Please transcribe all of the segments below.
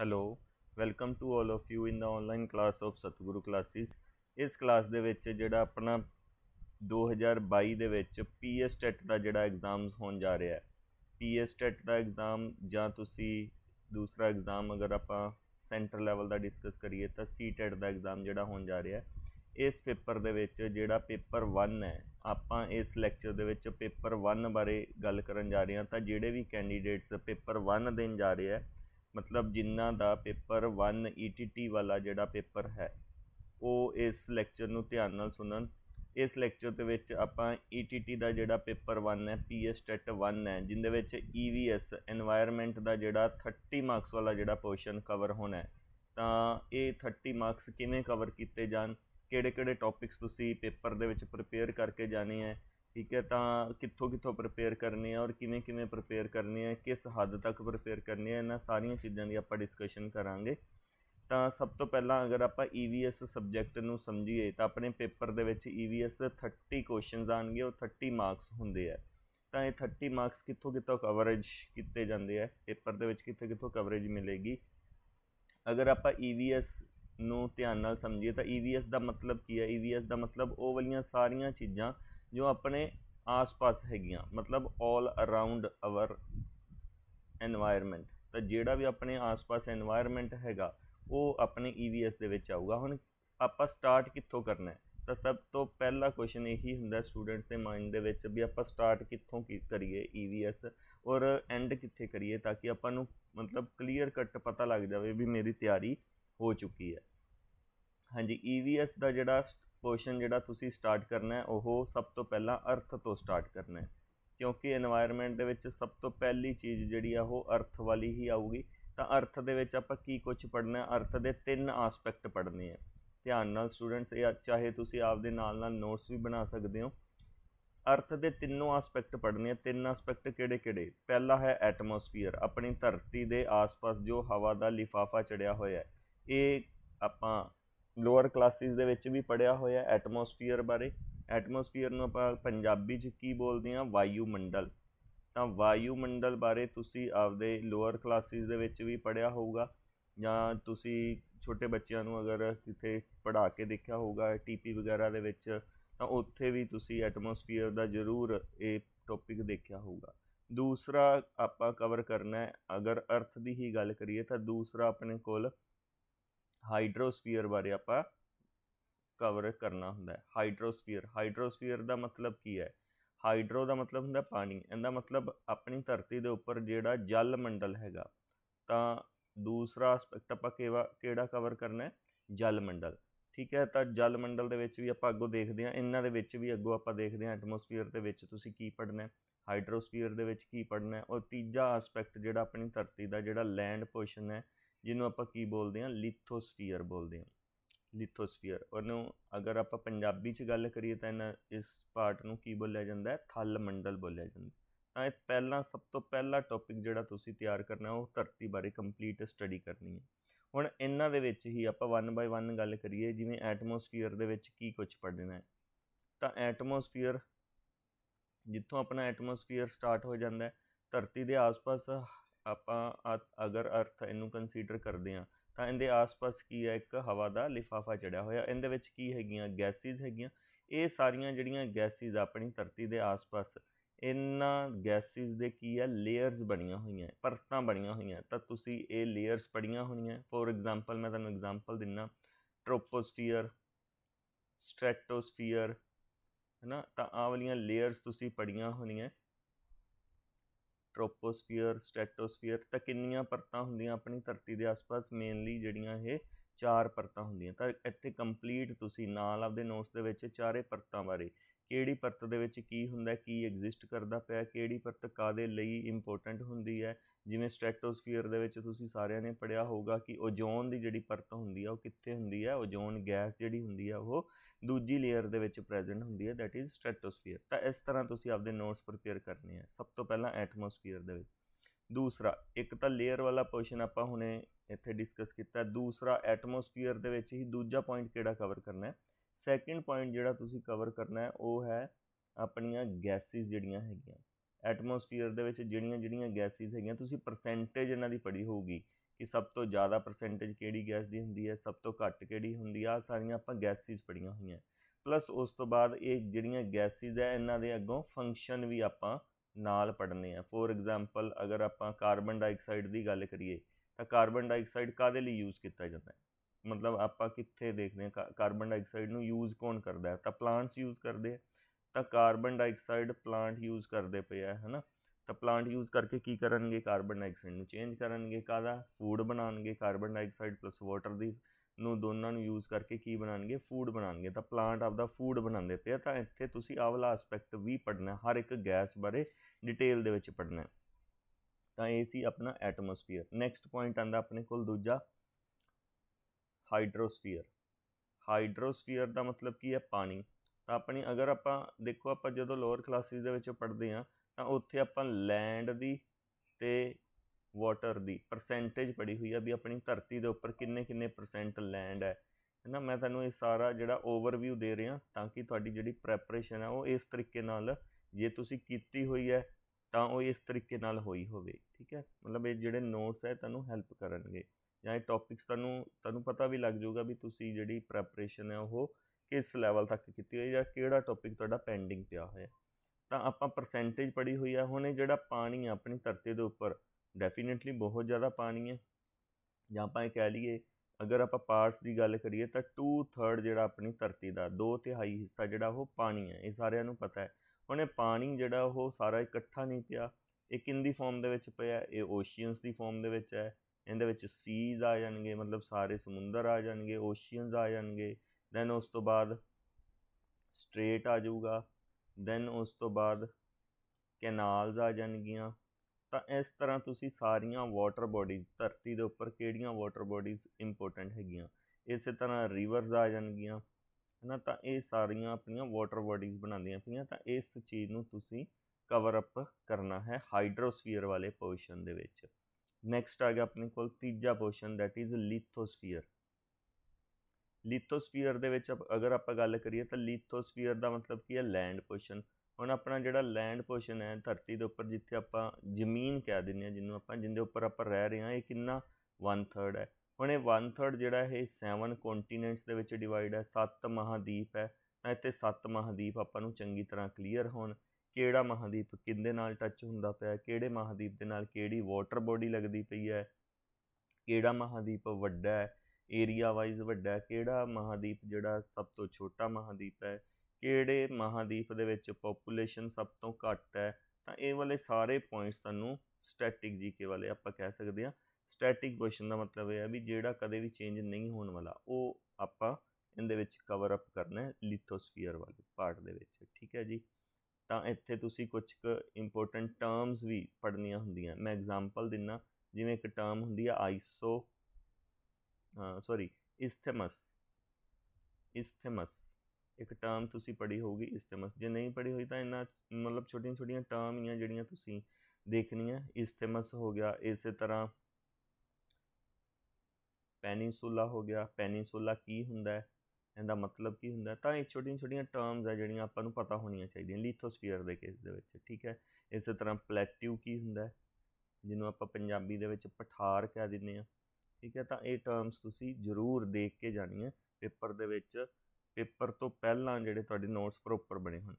hello welcome to all of you in the online class of Satguru classes ਇਸ class ਦੇ ਵਿੱਚ ਜਿਹੜਾ ਆਪਣਾ 2022 ਦੇ ਵਿੱਚ ਪੀਐਸ ਟੈਟ ਦਾ ਜਿਹੜਾ ਐਗਜ਼ਾਮਸ ਹੋਣ ਜਾ ਰਿਹਾ ਹੈ ਪੀਐਸ ਟੈਟ ਦਾ ਐਗਜ਼ਾਮ ਜਾਂ ਤੁਸੀਂ ਦੂਸਰਾ ਐਗਜ਼ਾਮ ਅਗਰ ਆਪਾਂ ਸੈਂਟਰ ਲੈਵਲ ਦਾ ਡਿਸਕਸ ਕਰੀਏ ਤਾਂ ਸੀਟੈਟ ਦਾ ਐਗਜ਼ਾਮ ਜਿਹੜਾ ਹੋਣ ਜਾ ਰਿਹਾ ਹੈ ਇਸ ਪੇਪਰ ਦੇ ਵਿੱਚ ਜਿਹੜਾ ਪੇਪਰ 1 ਹੈ ਆਪਾਂ ਇਸ ਲੈਕਚਰ ਦੇ ਵਿੱਚ ਪੇਪਰ 1 ਬਾਰੇ ਗੱਲ ਕਰਨ ਜਾ ਰਹੇ ਹਾਂ ਤਾਂ ਜਿਹੜੇ ਵੀ ਕੈਂਡੀਡੇਟਸ ਪੇਪਰ 1 ਦੇਣ ਜਾ ਰਹੇ ਆ ਮਤਲਬ ਜਿਨ੍ਹਾਂ ਦਾ ਪੇਪਰ 1 ETT ਵਾਲਾ ਜਿਹੜਾ ਪੇਪਰ ਹੈ ਉਹ ਇਸ ਲੈਕਚਰ ਨੂੰ ਧਿਆਨ ਨਾਲ ਸੁਣਨ ਇਸ ਲੈਕਚਰ ਦੇ ਵਿੱਚ ਆਪਾਂ ETT ਦਾ ਜਿਹੜਾ ਪੇਪਰ 1 ਹੈ PS Tet 1 ਹੈ ਜਿੰਦੇ ਵਿੱਚ EVS এনवायरमेंट ਦਾ ਜਿਹੜਾ 30 ਮਾਰਕਸ ਵਾਲਾ ਜਿਹੜਾ ਪੋਰਸ਼ਨ ਕਵਰ ਹੋਣਾ ਹੈ ਤਾਂ ਇਹ 30 ਮਾਰਕਸ ਕਿਵੇਂ ਕਵਰ ਕੀਤੇ ਜਾਣ ਕਿਹੜੇ-ਕਿਹੜੇ ਟੌਪਿਕਸ ਤੁਸੀਂ ਪੇਪਰ ਦੇ ਵਿੱਚ ਪ੍ਰਿਪੇਅਰ ਕਰਕੇ ਜਾਣੇ ਹੈ ਠੀਕ ਹੈ ਤਾਂ ਕਿੱਥੋਂ ਕਿੱਥੋਂ ਪ੍ਰਪੇਅਰ ਕਰਨੀ ਹੈ ਔਰ ਕਿਵੇਂ ਕਿਵੇਂ ਪ੍ਰਪੇਅਰ ਕਰਨੀ ਹੈ ਕਿਸ ਹੱਦ ਤੱਕ ਪ੍ਰਪੇਅਰ ਕਰਨੀ ਹੈ ਇਹਨਾਂ ਸਾਰੀਆਂ ਚੀਜ਼ਾਂ ਦੀ ਆਪਾਂ ਡਿਸਕਸ਼ਨ ਕਰਾਂਗੇ ਤਾਂ ਸਭ ਤੋਂ ਪਹਿਲਾਂ ਅਗਰ ਆਪਾਂ EVS ਸਬਜੈਕਟ ਨੂੰ ਸਮਝੀਏ ਤਾਂ ਆਪਣੇ ਪੇਪਰ ਦੇ ਵਿੱਚ EVS ਦੇ 30 ਕੁਐਸਚਨਸ ਆਣਗੇ ਉਹ 30 ਮਾਰਕਸ ਹੁੰਦੇ ਆ ਤਾਂ ਇਹ 30 ਮਾਰਕਸ ਕਿੱਥੋਂ ਕਿੱਥੋਂ ਕਵਰੇਜ ਕੀਤੇ ਜਾਂਦੇ ਆ ਪੇਪਰ ਦੇ ਵਿੱਚ ਕਿੱਥੇ ਕਿੱਥੋਂ ਕਵਰੇਜ ਮਿਲੇਗੀ ਅਗਰ ਆਪਾਂ EVS ਨੂੰ ਧਿਆਨ ਨਾਲ ਸਮਝੀਏ ਤਾਂ EVS ਦਾ ਮਤਲਬ ਕੀ ਹੈ EVS ਦਾ ਮਤਲਬ ਉਹ ਵਾਲੀਆਂ ਸਾਰੀਆਂ ਚੀਜ਼ਾਂ ਜੋ ਆਪਣੇ ਆਸ-ਪਾਸ ਹੈਗੀਆਂ ਮਤਲਬ 올 ਅਰਾਊਂਡ ਆਵਰ এনवायरमेंट ਤਾਂ ਜਿਹੜਾ ਵੀ ਆਪਣੇ ਆਸ-ਪਾਸ এনवायरमेंट ਹੈਗਾ ਉਹ ਆਪਣੇ ਈਵੀਐਸ e ਦੇ ਵਿੱਚ ਆਊਗਾ ਹੁਣ ਆਪਾਂ ਸਟਾਰਟ ਕਿੱਥੋਂ ਕਰਨਾ ਹੈ ਤਾਂ ਸਭ ਤੋਂ ਪਹਿਲਾ ਕੁਐਸਚਨ ਇਹੀ ਹੁੰਦਾ ਸਟੂਡੈਂਟ ਦੇ ਮਾਈਂਡ ਦੇ ਵਿੱਚ ਵੀ ਆਪਾਂ ਸਟਾਰਟ ਕਿੱਥੋਂ ਕੀ ਕਰੀਏ ਈਵੀਐਸ e ਔਰ ਐਂਡ ਕਿੱਥੇ ਕਰੀਏ ਤਾਂ ਕਿ ਆਪਾਂ ਨੂੰ ਮਤਲਬ ਕਲੀਅਰ ਕੱਟ ਪਤਾ ਲੱਗ ਜਾਵੇ ਵੀ ਮੇਰੀ ਤਿਆਰੀ ਹੋ ਚੁੱਕੀ ਹੈ ਹਾਂਜੀ ਈਵੀਐਸ e ਦਾ ਜਿਹੜਾ ਪੋਜੀਸ਼ਨ ਜਿਹੜਾ ਤੁਸੀਂ ਸਟਾਰਟ ਕਰਨਾ ਹੈ ਉਹ ਸਭ ਤੋਂ ਪਹਿਲਾਂ ਅਰਥ ਤੋਂ ਸਟਾਰਟ ਕਰਨਾ ਹੈ ਕਿਉਂਕਿ এনवायरमेंट ਦੇ ਵਿੱਚ ਸਭ ਤੋਂ ਪਹਿਲੀ ਚੀਜ਼ ਜਿਹੜੀ ਆ ਉਹ ਅਰਥ ਵਾਲੀ ਹੀ ਆਊਗੀ ਤਾਂ ਅਰਥ ਦੇ ਵਿੱਚ ਆਪਾਂ ਕੀ ਕੁਝ ਪੜਨਾ ਹੈ ਅਰਥ ਦੇ ਤਿੰਨ ਆਸਪੈਕਟ ਪੜਨੇ ਆ ਧਿਆਨ ਨਾਲ ਸਟੂਡੈਂਟਸ ਇਹ ਚਾਹੇ ਤੁਸੀਂ ਆਪ ਦੇ ਨਾਲ ਨਾਲ ਨੋਟਸ ਵੀ ਬਣਾ ਸਕਦੇ ਹੋ ਅਰਥ ਦੇ ਤਿੰਨੋਂ ਆਸਪੈਕਟ ਪੜਨੇ ਆ ਤਿੰਨ ਆਸਪੈਕਟ ਕਿਹੜੇ-ਕਿਹੜੇ ਪਹਿਲਾ ਹੈ ਐਟਮੋਸਫੀਅਰ ਆਪਣੀ ਧਰਤੀ ਦੇ ਆਸ-ਪਾਸ ਜੋ ਹਵਾ ਦਾ ਲਿਫਾਫਾ ਚੜਿਆ ਹੋਇਆ ਹੈ ਇਹ ਆਪਾਂ ਲੋਅਰ ਕਲਾਸਿਸ ਦੇ ਵਿੱਚ ਵੀ ਪੜਿਆ ਹੋਇਆ ਐਟਮੋਸਫੀਅਰ ਬਾਰੇ ਐਟਮੋਸਫੀਅਰ ਨੂੰ ਆਪਾਂ ਪੰਜਾਬੀ 'ਚ ਕੀ ਬੋਲਦੇ ਆ ਵਾਯੂ ਮੰਡਲ ਤਾਂ ਵਾਯੂ ਮੰਡਲ ਬਾਰੇ ਤੁਸੀਂ ਆਪਦੇ ਲੋਅਰ ਕਲਾਸਿਸ ਦੇ ਵਿੱਚ ਵੀ ਪੜਿਆ ਹੋਊਗਾ ਜਾਂ ਤੁਸੀਂ ਛੋਟੇ ਬੱਚਿਆਂ ਨੂੰ ਅਗਰ ਕਿਤੇ ਪੜਾ ਕੇ ਦੇਖਿਆ ਹੋਊਗਾ ਟੀਪੀ ਵਗੈਰਾ ਦੇ ਵਿੱਚ ਤਾਂ ਉੱਥੇ ਵੀ ਤੁਸੀਂ ਐਟਮੋਸਫੀਅਰ ਦਾ ਜ਼ਰੂਰ ਇਹ ਟੌਪਿਕ ਦੇਖਿਆ ਹੋਊਗਾ ਦੂਸਰਾ ਆਪਾਂ ਕਵਰ ਕਰਨਾ ਹੈ ਅਗਰ ਅਰਥ ਦੀ ਹੀ ਗੱਲ ਕਰੀਏ ਤਾਂ ਦੂਸਰਾ ਆਪਣੇ ਕੋਲ ਹਾਈਡਰੋਸਫੀਅਰ ਬਾਰੇ ਆਪਾਂ ਕਵਰ ਕਰਨਾ ਹੁੰਦਾ ਹੈ ਹਾਈਡਰੋਸਫੀਅਰ ਹਾਈਡਰੋਸਫੀਅਰ ਦਾ ਮਤਲਬ ਕੀ ਹੈ ਹਾਈਡਰੋ ਦਾ ਮਤਲਬ ਹੁੰਦਾ ਪਾਣੀ ਇਹਦਾ ਮਤਲਬ ਆਪਣੀ ਧਰਤੀ ਦੇ ਉੱਪਰ ਜਿਹੜਾ ਜਲ ਮੰਡਲ ਹੈਗਾ ਤਾਂ ਦੂਸਰਾ ਐਸਪੈਕਟ ਆਪਾਂ ਕਿਹੜਾ ਕਵਰ ਕਰਨਾ ਹੈ ਜਲ ਮੰਡਲ ਠੀਕ ਹੈ ਤਾਂ ਜਲ ਮੰਡਲ ਦੇ ਵਿੱਚ ਵੀ ਆਪਾਂ ਅੱਗੋਂ ਦੇਖਦੇ ਹਾਂ ਇਹਨਾਂ ਦੇ ਵਿੱਚ ਵੀ ਅੱਗੋਂ ਆਪਾਂ ਦੇਖਦੇ ਹਾਂ ਐਟਮੋਸਫੀਅਰ ਦੇ ਵਿੱਚ ਤੁਸੀਂ ਕੀ ਪੜਨਾ ਹੈ ਹਾਈਡਰੋਸਫੀਅਰ ਦੇ ਵਿੱਚ ਕੀ ਪੜਨਾ ਹੈ ਔਰ ਤੀਜਾ ਐਸਪੈਕਟ ਜਿਹੜਾ ਆਪਣੀ ਧਰਤੀ ਦਾ ਜਿਹੜਾ ਲੈਂਡ ਪੋਜੀਸ਼ਨ ਹੈ ਜਿਹਨੂੰ ਆਪਾਂ ਕੀ ਬੋਲਦੇ ਹਾਂ ਲਿਥੋਸਫੀਅਰ ਬੋਲਦੇ ਹਾਂ ਲਿਥੋਸਫੀਅਰ ਉਹਨੂੰ ਅਗਰ ਆਪਾਂ ਪੰਜਾਬੀ 'ਚ ਗੱਲ ਕਰੀਏ ਤਾਂ ਇਹਨਾਂ ਇਸ ਪਾਰਟ ਨੂੰ ਕੀ ਬੋਲਿਆ ਜਾਂਦਾ ਹੈ ਥਲ ਮੰਡਲ ਬੋਲਿਆ ਜਾਂਦਾ ਤਾਂ ਇਹ ਪਹਿਲਾ ਸਭ ਤੋਂ ਪਹਿਲਾ ਟੌਪਿਕ ਜਿਹੜਾ ਤੁਸੀਂ ਤਿਆਰ ਕਰਨਾ ਉਹ ਧਰਤੀ ਬਾਰੇ ਕੰਪਲੀਟ ਸਟੱਡੀ ਕਰਨੀ ਹੈ ਹੁਣ ਇਹਨਾਂ ਦੇ ਵਿੱਚ ਹੀ ਆਪਾਂ 1 ਬਾਈ 1 ਗੱਲ ਕਰੀਏ ਜਿਵੇਂ ਐਟਮੋਸਫੀਅਰ ਦੇ ਵਿੱਚ ਕੀ ਕੁਝ ਪੜ੍ਹਨਾ ਹੈ ਤਾਂ ਐਟਮੋਸਫੀਅਰ ਜਿੱਥੋਂ ਆਪਣਾ ਐਟਮੋਸਫੀਅਰ ਸਟਾਰਟ ਹੋ ਜਾਂਦਾ ਹੈ ਧਰਤੀ ਦੇ ਆਸ-ਪਾਸ ਆਪਾਂ ਅਗਰ ਅਰਥ ਇਹਨੂੰ ਕੰਸੀਡਰ ਕਰਦੇ ਆ ਤਾਂ ਇਹਦੇ ਆਸ-ਪਾਸ ਕੀ ਹੈ ਇੱਕ ਹਵਾ ਦਾ ਲਿਫਾਫਾ ਚੜਿਆ ਹੋਇਆ ਇਹਦੇ ਵਿੱਚ ਕੀ ਹੈਗੀਆਂ ਗੈਸਿਸ ਹੈਗੀਆਂ ਇਹ ਸਾਰੀਆਂ ਜਿਹੜੀਆਂ ਗੈਸਿਸ ਆਪਣੀ ਧਰਤੀ ਦੇ ਆਸ-ਪਾਸ ਇਹਨਾਂ ਗੈਸਿਸ ਦੇ ਕੀ ਹੈ ਲੇਅਰਸ ਬਣੀਆਂ ਹੋਈਆਂ ਪਰਤਾਂ ਬਣੀਆਂ ਹੋਈਆਂ ਤਾਂ ਤੁਸੀਂ ਇਹ ਲੇਅਰਸ ਪੜੀਆਂ ਹੋਣੀਆਂ ਫੋਰ ਐਗਜ਼ਾਮਪਲ ਮੈਂ ਤੁਹਾਨੂੰ ਐਗਜ਼ਾਮਪਲ ਦਿੰਨਾ ਟ੍ਰੋਪੋਸਫੀਅਰ ਸਟ੍ਰੈਟੋਸਫੀਅਰ ਹੈਨਾ ਤਾਂ ਆਹ ਵਾਲੀਆਂ ਲੇਅਰਸ ਤੁਸੀਂ ਪੜੀਆਂ ਹੋਣੀਆਂ ਟ੍ਰੋਪੋਸਫੀਅਰ ਸਟ੍ਰੈਟੋਸਫੀਅਰ ਤਾਂ ਕਿੰਨੀਆਂ ਪਰਤਾਂ ਹੁੰਦੀਆਂ ਆਪਣੀ ਧਰਤੀ ਦੇ ਆਸ-ਪਾਸ ਮੇਨਲੀ ਜਿਹੜੀਆਂ ਇਹ ਚਾਰ ਪਰਤਾਂ ਹੁੰਦੀਆਂ ਤਾਂ ਇੱਥੇ ਕੰਪਲੀਟ ਤੁਸੀਂ ਨਾਲ ਆਪਦੇ ਨੋਟਸ ਦੇ ਵਿੱਚ ਚਾਰੇ ਪਰਤਾਂ ਬਾਰੇ ਕਿਹੜੀ ਪਰਤ ਦੇ ਵਿੱਚ ਕੀ ਹੁੰਦਾ ਕੀ ਐਗਜ਼ਿਸਟ ਕਰਦਾ ਪਿਆ ਕਿਹੜੀ ਪਰਤ ਕਾਦੇ ਲਈ ਇੰਪੋਰਟੈਂਟ ਹੁੰਦੀ ਹੈ ਜਿਵੇਂ ਸਟ੍ਰੈਟੋਸਫੀਅਰ ਦੇ ਵਿੱਚ ਤੁਸੀਂ ਸਾਰਿਆਂ ਨੇ ਪੜਿਆ ਹੋਊਗਾ ਕਿ ਓਜ਼ੋਨ ਦੀ ਜਿਹੜੀ ਪਰਤ ਹੁੰਦੀ ਆ ਉਹ ਕਿੱਥੇ ਹੁੰਦੀ ਆ ਓਜ਼ੋਨ ਗੈਸ ਜਿਹੜੀ ਹੁੰਦੀ ਆ ਉਹ ਦੂਜੀ ਲੇਅਰ ਦੇ ਵਿੱਚ ਪ੍ਰੈਜ਼ੈਂਟ ਹੁੰਦੀ ਆ ਥੈਟ ਇਜ਼ ਸਟ੍ਰੈਟੋਸਫੀਅਰ ਤਾਂ ਇਸ ਤਰ੍ਹਾਂ ਤੁਸੀਂ ਆਪਦੇ ਨੋਟਸ ਪ੍ਰਿਪੇਅਰ ਕਰਨੇ ਆ ਸਭ ਤੋਂ ਪਹਿਲਾਂ ਐਟਮੋਸਫੀਅਰ ਦੇ ਵਿੱਚ ਦੂਸਰਾ ਇੱਕ ਤਾਂ ਲੇਅਰ ਵਾਲਾ ਪੋਰਸ਼ਨ ਆਪਾਂ ਹੁਣੇ ਇੱਥੇ ਡਿਸਕਸ ਕੀਤਾ ਦੂਸਰਾ ਐਟਮੋਸਫੀਅਰ ਦੇ ਵਿੱਚ ਹੀ ਦੂਜਾ ਪੁਆਇੰਟ ਕਿਹੜਾ ਕਵਰ ਕਰਨਾ ਹੈ ਸੈਕਿੰਡ ਪੁਆਇੰਟ ਜਿਹੜਾ ਤੁਸੀਂ ਕਵਰ ਕਰਨਾ ਹੈ ਉਹ ਹੈ ਆਪਣੀਆਂ ਗੈਸਿਸ ਜਿਹੜੀਆਂ ਹੈਗੀਆਂ ਐਟਮੋਸਫੀਅਰ ਦੇ ਵਿੱਚ ਜਿਹੜੀਆਂ ਜਿਹੜੀਆਂ ਗੈਸਿਸ ਹੈਗੀਆਂ ਤੁਸੀਂ ਪਰਸੈਂਟੇਜ ਇਹਨਾਂ ਦੀ ਪੜ੍ਹੀ ਹੋਊਗੀ ਕਿ ਸਭ ਤੋਂ ਜ਼ਿਆਦਾ ਪਰਸੈਂਟੇਜ ਕਿਹੜੀ ਗੈਸ ਦੀ ਹੁੰਦੀ ਹੈ ਸਭ ਤੋਂ ਘੱਟ ਕਿਹੜੀ ਹੁੰਦੀ ਆ ਸਾਰੀਆਂ ਆਪਾਂ ਗੈਸਿਸ ਪੜ੍ਹੀਆਂ ਹੋਈਆਂ ਪਲੱਸ ਉਸ ਤੋਂ ਬਾਅਦ ਇਹ ਜਿਹੜੀਆਂ ਗੈਸਿਸ ਹੈ ਇਹਨਾਂ ਦੇ ਅੱਗੋਂ ਫੰਕਸ਼ਨ ਵੀ ਆਪਾਂ ਨਾਲ ਪੜ੍ਹਨੇ ਆ ਫੋਰ ਐਗਜ਼ਾਮਪਲ ਅਗਰ ਆਪਾਂ ਕਾਰਬਨ ਡਾਈਆਕਸਾਈਡ ਦੀ ਗੱਲ ਕਰੀਏ ਤਾਂ ਕਾਰਬਨ ਡਾਈਆਕਸਾਈਡ ਕਾਦੇ ਲਈ ਯੂਜ਼ ਕੀਤਾ ਜਾਂਦਾ ਹੈ ਮਤਲਬ ਆਪਾਂ ਕਿੱਥੇ ਦੇਖਦੇ ਆ ਕਾਰਬਨ ਡਾਈਆਕਸਾਈਡ ਨੂੰ ਯੂਜ਼ ਕੌਣ ਕਰਦਾ ਹੈ ਤਾਂ ਪਲਾਂਟਸ ਯੂਜ਼ ਕਰਦੇ ਆ ਤਾਂ ਕਾਰਬਨ ਡਾਈਆਕਸਾਈਡ ਪਲਾਂਟ ਯੂਜ਼ ਕਰਦੇ ਪਏ ਆ ਹਨਾ ਤਾਂ ਪਲਾਂਟ ਯੂਜ਼ ਕਰਕੇ ਕੀ ਕਰਨਗੇ ਕਾਰਬਨ ਡਾਈਆਕਸਾਈਡ ਨੂੰ ਚੇਂਜ ਕਰਨਗੇ ਕਾਦਾ ਫੂਡ ਬਣਾਉਣਗੇ ਕਾਰਬਨ ਡਾਈਆਕਸਾਈਡ ਪਲੱਸ ਵਾਟਰ ਦੀ ਨੂੰ ਦੋਨਾਂ ਨੂੰ ਯੂਜ਼ ਕਰਕੇ ਕੀ ਬਣਾਉਣਗੇ ਫੂਡ ਬਣਾਉਣਗੇ ਤਾਂ ਪਲਾਂਟ ਆਪਦਾ ਫੂਡ ਬਣਾਉਂਦੇ ਆ ਤਾਂ ਇੱਥੇ ਤੁਸੀਂ ਆਵਲਾ ਅਸਪੈਕਟ ਐਸਪੈਕਟ ਵੀ ਪੜਨਾ ਹਰ ਇੱਕ ਗੈਸ ਬਾਰੇ ਡਿਟੇਲ ਦੇ ਵਿੱਚ ਪੜਨਾ ਤਾਂ ਇਹ ਸੀ ਆਪਣਾ ਐਟਮੋਸਫੀਅਰ ਨੈਕਸਟ ਪੁਆਇੰਟ ਆਂਦਾ ਆਪਣੇ ਕੋਲ ਦੂਜਾ ਹਾਈਡਰੋਸਫੀਅਰ ਹਾਈਡਰੋਸਫੀਅਰ ਦਾ ਮਤਲਬ ਕੀ ਹੈ ਪਾਣੀ ਆਪਣੀ ਅਗਰ ਆਪਾਂ ਦੇਖੋ ਆਪਾਂ ਜਦੋਂ ਲੋਅਰ ਕਲਾਸਿਸ ਦੇ ਵਿੱਚ ਪੜ੍ਹਦੇ ਹਾਂ ਤਾਂ ਉੱਥੇ ਆਪਾਂ ਲੈਂਡ ਦੀ ਤੇ ਵਾਟਰ ਦੀ ਪਰਸੈਂਟੇਜ ਪੜੀ ਹੋਈ ਆ ਵੀ ਆਪਣੀ ਧਰਤੀ ਦੇ ਉੱਪਰ ਕਿੰਨੇ ਕਿੰਨੇ ਪਰਸੈਂਟ ਲੈਂਡ ਹੈ ਹਨਾ ਮੈਂ ਤੁਹਾਨੂੰ ਇਹ ਸਾਰਾ ਜਿਹੜਾ ਓਵਰਵਿਊ ਦੇ ਰਿਹਾ ਤਾਂ ਕਿ ਤੁਹਾਡੀ ਜਿਹੜੀ ਪ੍ਰੈਪਰੇਸ਼ਨ ਹੈ ਉਹ ਇਸ ਤਰੀਕੇ ਨਾਲ ਜੇ ਤੁਸੀਂ ਕੀਤੀ ਹੋਈ ਹੈ ਤਾਂ ਉਹ ਇਸ ਤਰੀਕੇ ਨਾਲ ਹੋਈ ਹੋਵੇ ਠੀਕ ਹੈ ਮਤਲਬ ਇਹ ਜਿਹੜੇ ਨੋਟਸ ਹੈ ਤੁਹਾਨੂੰ ਹੈਲਪ ਕਰਨਗੇ ਜਾਂ ਇਹ ਟੌਪਿਕਸ ਤੁਹਾਨੂੰ ਤੁਹਾਨੂੰ ਪਤਾ ਵੀ ਲੱਗ ਜਾਊਗਾ ਵੀ ਤੁਸੀਂ ਜਿਹੜੀ ਪ੍ਰੈਪਰੇਸ਼ਨ ਹੈ ਉਹ ਕਿਸ ਲੈਵਲ ਤੱਕ ਕੀਤੀ ਹੋਈ ਜਾਂ ਕਿਹੜਾ ਟੌਪਿਕ ਤੁਹਾਡਾ ਪੈਂਡਿੰਗ ਪਿਆ ਹੋਇਆ ਤਾਂ ਆਪਾਂ ਪਰਸੈਂਟੇਜ ਪੜੀ ਹੋਈ ਆ ਹੁਣ ਇਹ ਜਿਹੜਾ ਪਾਣੀ ਆ ਆਪਣੀ ਧਰਤੀ ਦੇ ਉੱਪਰ ਡੈਫੀਨਿਟਲੀ ਬਹੁਤ ਜ਼ਿਆਦਾ ਪਾਣੀ ਹੈ ਜਾਂ ਆਪਾਂ ਇਹ ਕਹਿ ਲਈਏ ਅਗਰ ਆਪਾਂ ਪਾਰਟਸ ਦੀ ਗੱਲ ਕਰੀਏ ਤਾਂ 2/3 ਜਿਹੜਾ ਆਪਣੀ ਧਰਤੀ ਦਾ 2/3 ਹਿੱਸਾ ਜਿਹੜਾ ਉਹ ਪਾਣੀ ਹੈ ਇਹ ਸਾਰਿਆਂ ਨੂੰ ਪਤਾ ਹੈ ਹੁਣ ਇਹ ਪਾਣੀ ਜਿਹੜਾ ਉਹ ਸਾਰਾ ਇਕੱਠਾ ਨਹੀਂ ਪਿਆ ਇਹ ਕਿੰਦੀ ਫਾਰਮ ਦੇ ਵਿੱਚ ਪਿਆ ਇਹ ਓਸ਼ੀਅਨਸ ਦੀ ਫਾਰਮ ਦੇ ਵਿੱਚ ਹੈ ਇਹਦੇ ਵਿੱਚ ਸੀਜ਼ ਆ ਜਾਣਗੇ ਮਤਲਬ ਸਾਰੇ ਸਮੁੰਦਰ ਆ ਜਾਣਗੇ ਓਸ਼ੀਅਨਸ ਆ ਜਾਣਗੇ ਦੈਨ ਉਸ ਤੋਂ ਬਾਅਦ ਸਟ੍ਰੇਟ ਆ ਜਾਊਗਾ ਦੈਨ ਉਸ ਤੋਂ ਬਾਅਦ ਕੈਨਾਲਸ ਆ ਜਾਣਗੀਆਂ ਤਾਂ ਇਸ ਤਰ੍ਹਾਂ ਤੁਸੀਂ ਸਾਰੀਆਂ ਵਾਟਰ ਬੋਡੀਜ਼ ਧਰਤੀ ਦੇ ਉੱਪਰ ਕਿਹੜੀਆਂ ਵਾਟਰ ਬੋਡੀਜ਼ ਇੰਪੋਰਟੈਂਟ ਹੈਗੀਆਂ ਇਸੇ ਤਰ੍ਹਾਂ ਰਿਵਰਸ ਆ ਜਾਣਗੀਆਂ ਹਨਾ ਤਾਂ ਇਹ ਸਾਰੀਆਂ ਆਪਣੀਆਂ ਵਾਟਰ ਬੋਡੀਜ਼ ਬਣਾਉਂਦੀਆਂ ਪਈਆਂ ਤਾਂ ਇਸ ਚੀਜ਼ ਨੂੰ ਤੁਸੀਂ ਕਵਰ ਅਪ ਕਰਨਾ ਹੈ ਹਾਈਡਰੋਸਫੀਅਰ ਵਾਲੇ ਪੋਰਸ਼ਨ ਦੇ ਵਿੱਚ ਨੈਕਸਟ ਆ ਗਿਆ ਆਪਣੇ ਕੋਲ ਤੀਜਾ portion that is lithosphere lithosphere ਦੇ ਵਿੱਚ ਅਗਰ ਆਪਾਂ ਗੱਲ ਕਰੀਏ ਤਾਂ ਲਿਥੋਸਫੀਅਰ ਦਾ ਮਤਲਬ ਕੀ ਹੈ ਲੈਂਡ ਪੋਰਸ਼ਨ ਹੁਣ ਆਪਣਾ ਜਿਹੜਾ ਲੈਂਡ ਪੋਰਸ਼ਨ ਹੈ ਧਰਤੀ ਦੇ ਉੱਪਰ ਜਿੱਥੇ ਆਪਾਂ ਜ਼ਮੀਨ ਕਹਿ ਦਿੰਦੇ ਆ ਜਿਹਨੂੰ ਆਪਾਂ ਜਿੰਦੇ ਉੱਪਰ ਆਪਾਂ ਰਹਿ ਰਹੇ ਹਾਂ ਇਹ ਕਿੰਨਾ 1/3 ਹੈ ਹੁਣ ਇਹ 1/3 ਜਿਹੜਾ ਇਹ 7 ਕੰਟੀਨੈਂਟਸ ਦੇ ਵਿੱਚ ਡਿਵਾਈਡ ਹੈ 7 ਮਹਾਦੀਪ ਹੈ ਤਾਂ ਇੱਥੇ 7 ਮਹਾਦੀਪ ਆਪਾਂ ਨੂੰ ਚੰਗੀ ਤਰ੍ਹਾਂ ਕਲੀਅਰ ਹੋਣ ਕਿਹੜਾ ਮਹਾਦੀਪ ਕਿੰਦੇ ਨਾਲ ਟੱਚ ਹੁੰਦਾ ਪਿਆ ਕਿਹੜੇ ਮਹਾਦੀਪ ਦੇ ਨਾਲ ਕਿਹੜੀ ਵਾਟਰ ਬੋਡੀ ਲੱਗਦੀ ਪਈ ਹੈ ਕਿਹੜਾ ਮਹਾਦੀਪ ਵੱਡਾ ਹੈ ਏਰੀਆ ਵਾਈਜ਼ ਵੱਡਾ ਕਿਹੜਾ ਮਹਾਦੀਪ ਜਿਹੜਾ ਸਭ ਤੋਂ ਛੋਟਾ ਮਹਾਦੀਪ ਹੈ ਕਿਹੜੇ ਮਹਾਦੀਪ ਦੇ ਵਿੱਚ ਪੋਪੂਲੇਸ਼ਨ ਸਭ ਤੋਂ ਘੱਟ ਹੈ ਤਾਂ ਇਹ ਵਾਲੇ ਸਾਰੇ ਪੁਆਇੰਟਸ ਤੁਹਾਨੂੰ ਸਟੈਟਿਕ ਜੀਕੇ ਵਾਲੇ ਆਪਾਂ ਕਹਿ ਸਕਦੇ ਹਾਂ ਸਟੈਟਿਕ ਕੁਐਸਚਨ ਦਾ ਮਤਲਬ ਇਹ ਹੈ ਵੀ ਜਿਹੜਾ ਕਦੇ ਵੀ ਚੇਂਜ ਨਹੀਂ ਹੋਣ ਵਾਲਾ ਉਹ ਆਪਾਂ ਇਹਦੇ ਵਿੱਚ ਕਵਰ ਅਪ ਕਰਨਾ ਹੈ ਲਿਥੋਸਫੀਅਰ ਵਾਲੇ ਪਾਰਟ ਦੇ ਵਿੱਚ ਠੀਕ ਹੈ ਜੀ ਤਾਂ ਇੱਥੇ ਤੁਸੀਂ ਕੁਝ ਕੁ ਇੰਪੋਰਟੈਂਟ ਟਰਮਸ ਵੀ ਪੜ੍ਹਨੀਆਂ ਹੁੰਦੀਆਂ ਮੈਂ ਐਗਜ਼ਾਮਪਲ ਦਿੰਨਾ ਜਿਵੇਂ ਇੱਕ ਟਰਮ ਹੁੰਦੀ ਹੈ ਆਈਸੋ ਸੌਰੀ ਇਸਥਮਸ ਇਸਥਮਸ ਇੱਕ ਟਰਮ ਤੁਸੀਂ ਪੜ੍ਹੀ ਹੋਊਗੀ ਇਸਥਮਸ ਜੇ ਨਹੀਂ ਪੜ੍ਹੀ ਹੋਈ ਤਾਂ ਇਹਨਾਂ ਮਤਲਬ ਛੋਟੀਆਂ ਛੋਟੀਆਂ ਟਰਮ ਹੀ ਆ ਜਿਹੜੀਆਂ ਤੁਸੀਂ ਦੇਖਣੀਆਂ ਇਸਥਮਸ ਹੋ ਗਿਆ ਇਸੇ ਤਰ੍ਹਾਂ ਪੈਨਿਨਸੂਲਾ ਹੋ ਗਿਆ ਪੈਨਿਨਸੂਲਾ ਕੀ ਹੁੰਦਾ ਹੈ ਇਹਦਾ ਮਤਲਬ ਕੀ ਹੁੰਦਾ ਤਾਂ ਇਹ ਛੋਟੀਆਂ ਛੋਟੀਆਂ ਟਰਮਸ ਆ ਜਿਹੜੀਆਂ ਆਪਾਂ ਨੂੰ ਪਤਾ ਹੋਣੀਆਂ ਚਾਹੀਦੀਆਂ ਲਿਥੋਸਫੀਅਰ ਦੇ ਕੇਸ ਦੇ ਵਿੱਚ ਠੀਕ ਹੈ ਇਸੇ ਤਰ੍ਹਾਂ ਪਲੇਟਿਊ ਕੀ ਹੁੰਦਾ ਜਿਹਨੂੰ ਆਪਾਂ ਪੰਜਾਬੀ ਦੇ ਵਿੱਚ ਪਠਾਰ ਕਹਿ ਦਿੰਦੇ ਆ ਠੀਕ ਹੈ ਤਾਂ ਇਹ ਟਰਮਸ ਤੁਸੀਂ ਜ਼ਰੂਰ ਦੇਖ ਕੇ ਜਾਣੀਆਂ ਪੇਪਰ ਦੇ ਵਿੱਚ ਪੇਪਰ ਤੋਂ ਪਹਿਲਾਂ ਜਿਹੜੇ ਤੁਹਾਡੇ ਨੋਟਸ ਪ੍ਰੋਪਰ ਬਣੇ ਹੋਣ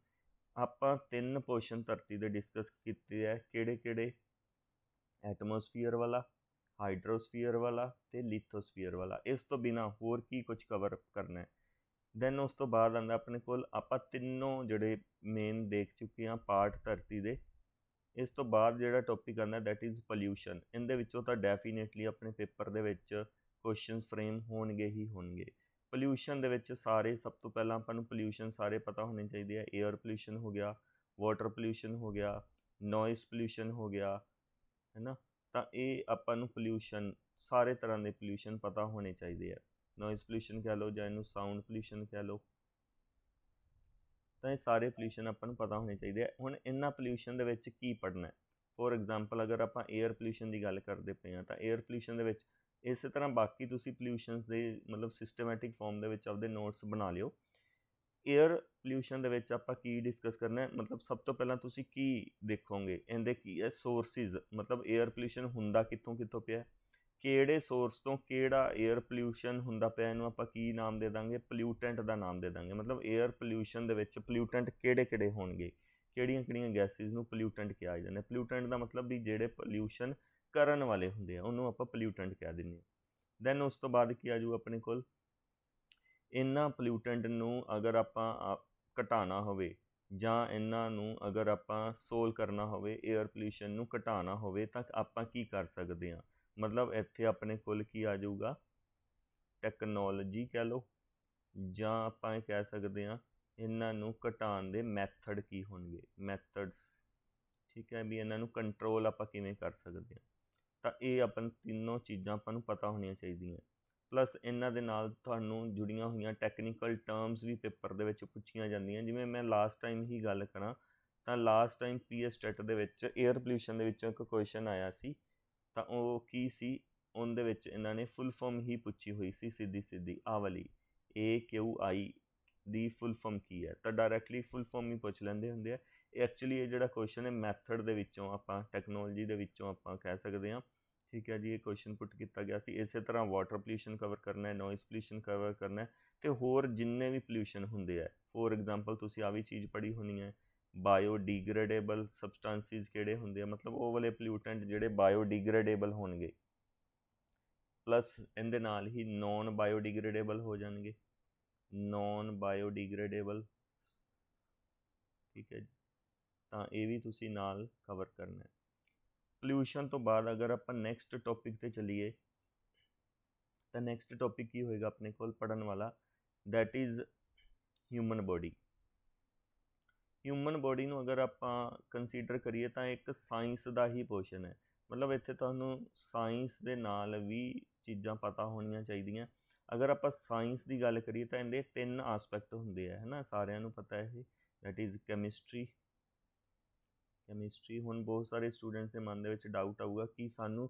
ਆਪਾਂ ਤਿੰਨ ਪੋਸ਼ਨ ਧਰਤੀ ਦੇ ਡਿਸਕਸ ਕੀਤੇ ਆ ਕਿਹੜੇ-ਕਿਹੜੇ ਐਟਮੋਸਫੀਅਰ ਵਾਲਾ ਹਾਈਡਰੋਸਫੀਅਰ ਵਾਲਾ ਤੇ ਲਿਥੋਸਫੀਅਰ ਵਾਲਾ ਇਸ ਤੋਂ ਬਿਨਾ ਹੋਰ ਕੀ ਕੁਝ ਕਵਰ ਕਰਨਾ ਹੈ ਦੈਨ ਉਸ ਤੋਂ ਬਾਅਦ ਆਂਦਾ ਆਪਣੇ ਕੋਲ ਆਪਾਂ ਤਿੰਨੋਂ ਜਿਹੜੇ ਮੇਨ ਦੇਖ ਚੁੱਕੇ ਆ ਪਾਰਟ ਧਰਤੀ ਦੇ ਇਸ ਤੋਂ ਬਾਅਦ ਜਿਹੜਾ ਟੌਪਿਕ ਆਉਂਦਾ ਦੈਟ ਇਜ਼ ਪੋਲਿਊਸ਼ਨ ਇਹਦੇ ਵਿੱਚੋਂ ਤਾਂ ਡੈਫੀਨੇਟਲੀ ਆਪਣੇ ਪੇਪਰ ਦੇ ਵਿੱਚ ਕੁਐਸਚਨਸ ਫਰੇਮ ਹੋਣਗੇ ਹੀ ਹੋਣਗੇ ਪੋਲਿਊਸ਼ਨ ਦੇ ਵਿੱਚ ਸਾਰੇ ਸਭ ਤੋਂ ਪਹਿਲਾਂ ਆਪਾਂ ਨੂੰ ਪੋਲਿਊਸ਼ਨ ਸਾਰੇ ਪਤਾ ਹੋਣੇ ਚਾਹੀਦੇ ਆ 에ਅਰ ਪੋਲਿਊਸ਼ਨ ਹੋ ਗਿਆ ਵਾਟਰ ਪੋਲਿਊਸ਼ਨ ਹੋ ਗਿਆ ਨੋਇਸ ਪੋਲਿਊਸ਼ਨ ਹੋ ਗਿਆ ਹੈਨਾ ਤਾਂ ਇਹ ਆਪਾਂ ਨੂੰ ਪੋਲਿਊਸ਼ਨ ਸਾਰੇ ਤਰ੍ਹਾਂ ਦੇ ਪੋਲਿਊਸ਼ਨ ਪਤਾ ਹੋਣੇ ਚਾਹੀਦੇ ਆ ਨੋਇਸ ਪੋਲਿਊਸ਼ਨ ਕਹ ਲਓ ਜਾਂ ਇਹਨੂੰ ਸਾਊਂਡ ਪੋਲਿਊਸ਼ਨ ਕਹ ਲਓ ਤਾਂ ਇਹ ਸਾਰੇ ਪੋਲੂਸ਼ਨ ਆਪਾਂ ਨੂੰ ਪਤਾ ਹੋਣੇ ਚਾਹੀਦੇ ਆ ਹੁਣ ਇਹਨਾਂ ਪੋਲੂਸ਼ਨ ਦੇ ਵਿੱਚ ਕੀ ਪੜਨਾ ਹੈ ਫੋਰ ਐਗਜ਼ਾਮਪਲ ਅਗਰ ਆਪਾਂ 에ਅਰ ਪੋਲੂਸ਼ਨ ਦੀ ਗੱਲ ਕਰਦੇ ਪਏ ਆ ਤਾਂ 에ਅਰ ਪੋਲੂਸ਼ਨ ਦੇ ਵਿੱਚ ਇਸੇ ਤਰ੍ਹਾਂ ਬਾਕੀ ਤੁਸੀਂ ਪੋਲੂਸ਼ਨਸ ਦੇ ਮਤਲਬ ਸਿਸਟਮੈਟਿਕ ਫਾਰਮ ਦੇ ਵਿੱਚ ਆਪਦੇ ਨੋਟਸ ਬਣਾ ਲਿਓ 에ਅਰ ਪੋਲੂਸ਼ਨ ਦੇ ਵਿੱਚ ਆਪਾਂ ਕੀ ਡਿਸਕਸ ਕਰਨਾ ਹੈ ਮਤਲਬ ਸਭ ਤੋਂ ਪਹਿਲਾਂ ਤੁਸੀਂ ਕੀ ਦੇਖੋਗੇ ਇਹਦੇ ਕੀ ਹੈ ਸੋਰਸਿਸ ਮਤਲਬ 에ਅਰ ਪੋਲੂਸ਼ਨ ਹੁੰਦਾ ਕਿੱਥੋਂ ਕਿੱਥੋਂ ਪਿਆ ਕਿਹੜੇ ਸੋਰਸ ਤੋਂ ਕਿਹੜਾ 에ਅਰ ਪੋਲੂਸ਼ਨ ਹੁੰਦਾ ਪਿਆ ਇਹਨੂੰ ਆਪਾਂ ਕੀ ਨਾਮ ਦੇ ਦਾਂਗੇ ਪੋਲੂਟੈਂਟ ਦਾ ਨਾਮ ਦੇ ਦਾਂਗੇ ਮਤਲਬ 에ਅਰ ਪੋਲੂਸ਼ਨ ਦੇ ਵਿੱਚ ਪੋਲੂਟੈਂਟ ਕਿਹੜੇ-ਕਿਹੜੇ ਹੋਣਗੇ ਕਿਹੜੀਆਂ-ਕਿਹੜੀਆਂ ਗੈਸਿਸ ਨੂੰ ਪੋਲੂਟੈਂਟ ਕਿਹਾ ਜਾਂਦਾ ਪੋਲੂਟੈਂਟ ਦਾ ਮਤਲਬ ਵੀ ਜਿਹੜੇ ਪੋਲੂਸ਼ਨ ਕਰਨ ਵਾਲੇ ਹੁੰਦੇ ਆ ਉਹਨੂੰ ਆਪਾਂ ਪੋਲੂਟੈਂਟ ਕਹਿ ਦਿੰਦੇ ਆ ਦੈਨ ਉਸ ਤੋਂ ਬਾਅਦ ਕੀ ਆਜੂ ਆਪਣੇ ਕੋਲ ਇਹਨਾਂ ਪੋਲੂਟੈਂਟ ਨੂੰ ਅਗਰ ਆਪਾਂ ਘਟਾਣਾ ਹੋਵੇ ਜਾਂ ਇਹਨਾਂ ਨੂੰ ਅਗਰ ਆਪਾਂ ਸੋਲ ਕਰਨਾ ਹੋਵੇ 에ਅਰ ਪੋਲੂਸ਼ਨ ਨੂੰ ਘਟਾਣਾ ਹੋਵੇ ਤਾਂ ਆਪਾਂ ਕੀ ਕਰ ਸਕਦੇ ਆ ਮਤਲਬ ਇੱਥੇ ਆਪਣੇ ਕੋਲ ਕੀ ਆ ਜਾਊਗਾ ਟੈਕਨੋਲੋਜੀ ਕਹ ਲਓ ਜਾਂ ਆਪਾਂ ਇਹ ਕਹਿ ਸਕਦੇ ਹਾਂ ਇਹਨਾਂ ਨੂੰ ਘਟਾਉਣ ਦੇ ਮੈਥਡ ਕੀ ਹੋਣਗੇ ਮੈਥਡਸ ਠੀਕ ਹੈ ਵੀ ਇਹਨਾਂ ਨੂੰ ਕੰਟਰੋਲ ਆਪਾਂ ਕਿਵੇਂ ਕਰ ਸਕਦੇ ਹਾਂ ਤਾਂ ਇਹ ਆਪਾਂ ਤਿੰਨੋਂ ਚੀਜ਼ਾਂ ਆਪਾਂ ਨੂੰ ਪਤਾ ਹੋਣੀਆਂ ਚਾਹੀਦੀਆਂ ਪਲੱਸ ਇਹਨਾਂ ਦੇ ਨਾਲ ਤੁਹਾਨੂੰ ਜੁੜੀਆਂ ਹੋਈਆਂ ਟੈਕਨੀਕਲ ਟਰਮਸ ਵੀ ਪੇਪਰ ਦੇ ਵਿੱਚ ਪੁੱਛੀਆਂ ਜਾਂਦੀਆਂ ਜਿਵੇਂ ਮੈਂ ਲਾਸਟ ਟਾਈਮ ਹੀ ਗੱਲ ਕਰਾਂ ਤਾਂ ਲਾਸਟ ਟਾਈਮ ਪੀਐਸ ਸਟੈਟ ਦੇ ਵਿੱਚ 에ਅਰ ਪੋਲੂਸ਼ਨ ਦੇ ਵਿੱਚੋਂ ਇੱਕ ਕੁਐਸਚਨ ਆਇਆ ਸੀ ਤਾਂ ਉਹ ਕੀ ਸੀ ਉਹਦੇ ਵਿੱਚ ਇਹਨਾਂ ਨੇ ਫੁੱਲ ਫਾਰਮ ਹੀ ਪੁੱਛੀ ਹੋਈ ਸੀ ਸਿੱਧੀ ਸਿੱਧੀ ਆ ਵਾਲੀ ਏ ਕਿਊ ਆਈ ਦੀ ਫੁੱਲ ਫਾਰਮ ਕੀ ਹੈ ਤਾਂ ਡਾਇਰੈਕਟਲੀ ਫੁੱਲ ਫਾਰਮ ਹੀ ਪੁੱਛ ਲੈਂਦੇ ਹੁੰਦੇ ਆ ਇਹ ਐਕਚੁਅਲੀ ਇਹ ਜਿਹੜਾ ਕੁਐਸਚਨ ਹੈ ਮੈਥਡ ਦੇ ਵਿੱਚੋਂ ਆਪਾਂ ਟੈਕਨੋਲੋਜੀ ਦੇ ਵਿੱਚੋਂ ਆਪਾਂ ਕਹਿ ਸਕਦੇ ਹਾਂ ਠੀਕ ਹੈ ਜੀ ਇਹ ਕੁਐਸਚਨ ਪੁੱਟ ਕੀਤਾ ਗਿਆ ਸੀ ਇਸੇ ਤਰ੍ਹਾਂ ਵਾਟਰ ਪੋਲੂਸ਼ਨ ਕਵਰ ਕਰਨਾ ਹੈ ਨੋਇਸ ਪੋਲੂਸ਼ਨ ਕਵਰ ਕਰਨਾ ਹੈ ਤੇ ਹੋਰ ਜਿੰਨੇ ਵੀ ਪੋਲੂਸ਼ਨ ਹੁੰਦੇ ਆ ਫੋਰ ਐਗਜ਼ਾਮਪਲ ਤੁਸੀਂ ਆ ਵੀ ਚੀਜ਼ ਪੜ੍ਹੀ ਹੋਣੀ ਹੈ ਬਾਇਓਡੀਗ੍ਰੇਡੇਬਲ ਸਬਸਟੈਂਸਿਸ ਕਿਹੜੇ ਹੁੰਦੇ ਆ ਮਤਲਬ ਉਹ ਵਾਲੇ ਪੋਲੂਟੈਂਟ ਜਿਹੜੇ ਬਾਇਓਡੀਗ੍ਰੇਡੇਬਲ ਹੋਣਗੇ ਪਲੱਸ ਇਹਦੇ ਨਾਲ ਹੀ ਨੌਨ ਬਾਇਓਡੀਗ੍ਰੇਡੇਬਲ ਹੋ ਜਾਣਗੇ ਨੌਨ ਬਾਇਓਡੀਗ੍ਰੇਡੇਬਲ ਠੀਕ ਹੈ ਤਾਂ ਇਹ ਵੀ ਤੁਸੀਂ ਨਾਲ ਕਵਰ ਕਰਨਾ ਹੈ ਪੋਲੂਸ਼ਨ ਤੋਂ ਬਾਅਦ ਅਗਰ ਆਪਾਂ ਨੈਕਸਟ ਟੌਪਿਕ ਤੇ ਚੱਲੀਏ ਤਾਂ ਨੈਕਸਟ ਟੌਪਿਕ ਕੀ ਹੋਏਗਾ ਆਪਣੇ ਕੋਲ ਪੜਨ ਵਾਲਾ that is human body human body ਨੂੰ ਅਗਰ ਆਪਾਂ ਕੰਸੀਡਰ ਕਰੀਏ ਤਾਂ ਇੱਕ ਸਾਇੰਸ ਦਾ ਹੀ ਪੋਰਸ਼ਨ ਹੈ ਮਤਲਬ ਇੱਥੇ ਤੁਹਾਨੂੰ ਸਾਇੰਸ ਦੇ ਨਾਲ ਵੀ ਚੀਜ਼ਾਂ ਪਤਾ ਹੋਣੀਆਂ ਚਾਹੀਦੀਆਂ ਅਗਰ ਆਪਾਂ ਸਾਇੰਸ ਦੀ ਗੱਲ ਕਰੀਏ ਤਾਂ ਇਹਦੇ ਤਿੰਨ ਐਸਪੈਕਟ ਹੁੰਦੇ ਆ ਹੈਨਾ ਸਾਰਿਆਂ ਨੂੰ ਪਤਾ ਹੈ ਇਹ ਥੈਟ ਇਜ਼ ਕੈਮਿਸਟਰੀ ਕੈਮਿਸਟਰੀ ਹੁਣ ਬਹੁਤ ਸਾਰੇ ਸਟੂਡੈਂਟਸ ਦੇ ਮਨ ਦੇ ਵਿੱਚ ਡਾਊਟ ਆਊਗਾ ਕਿ ਸਾਨੂੰ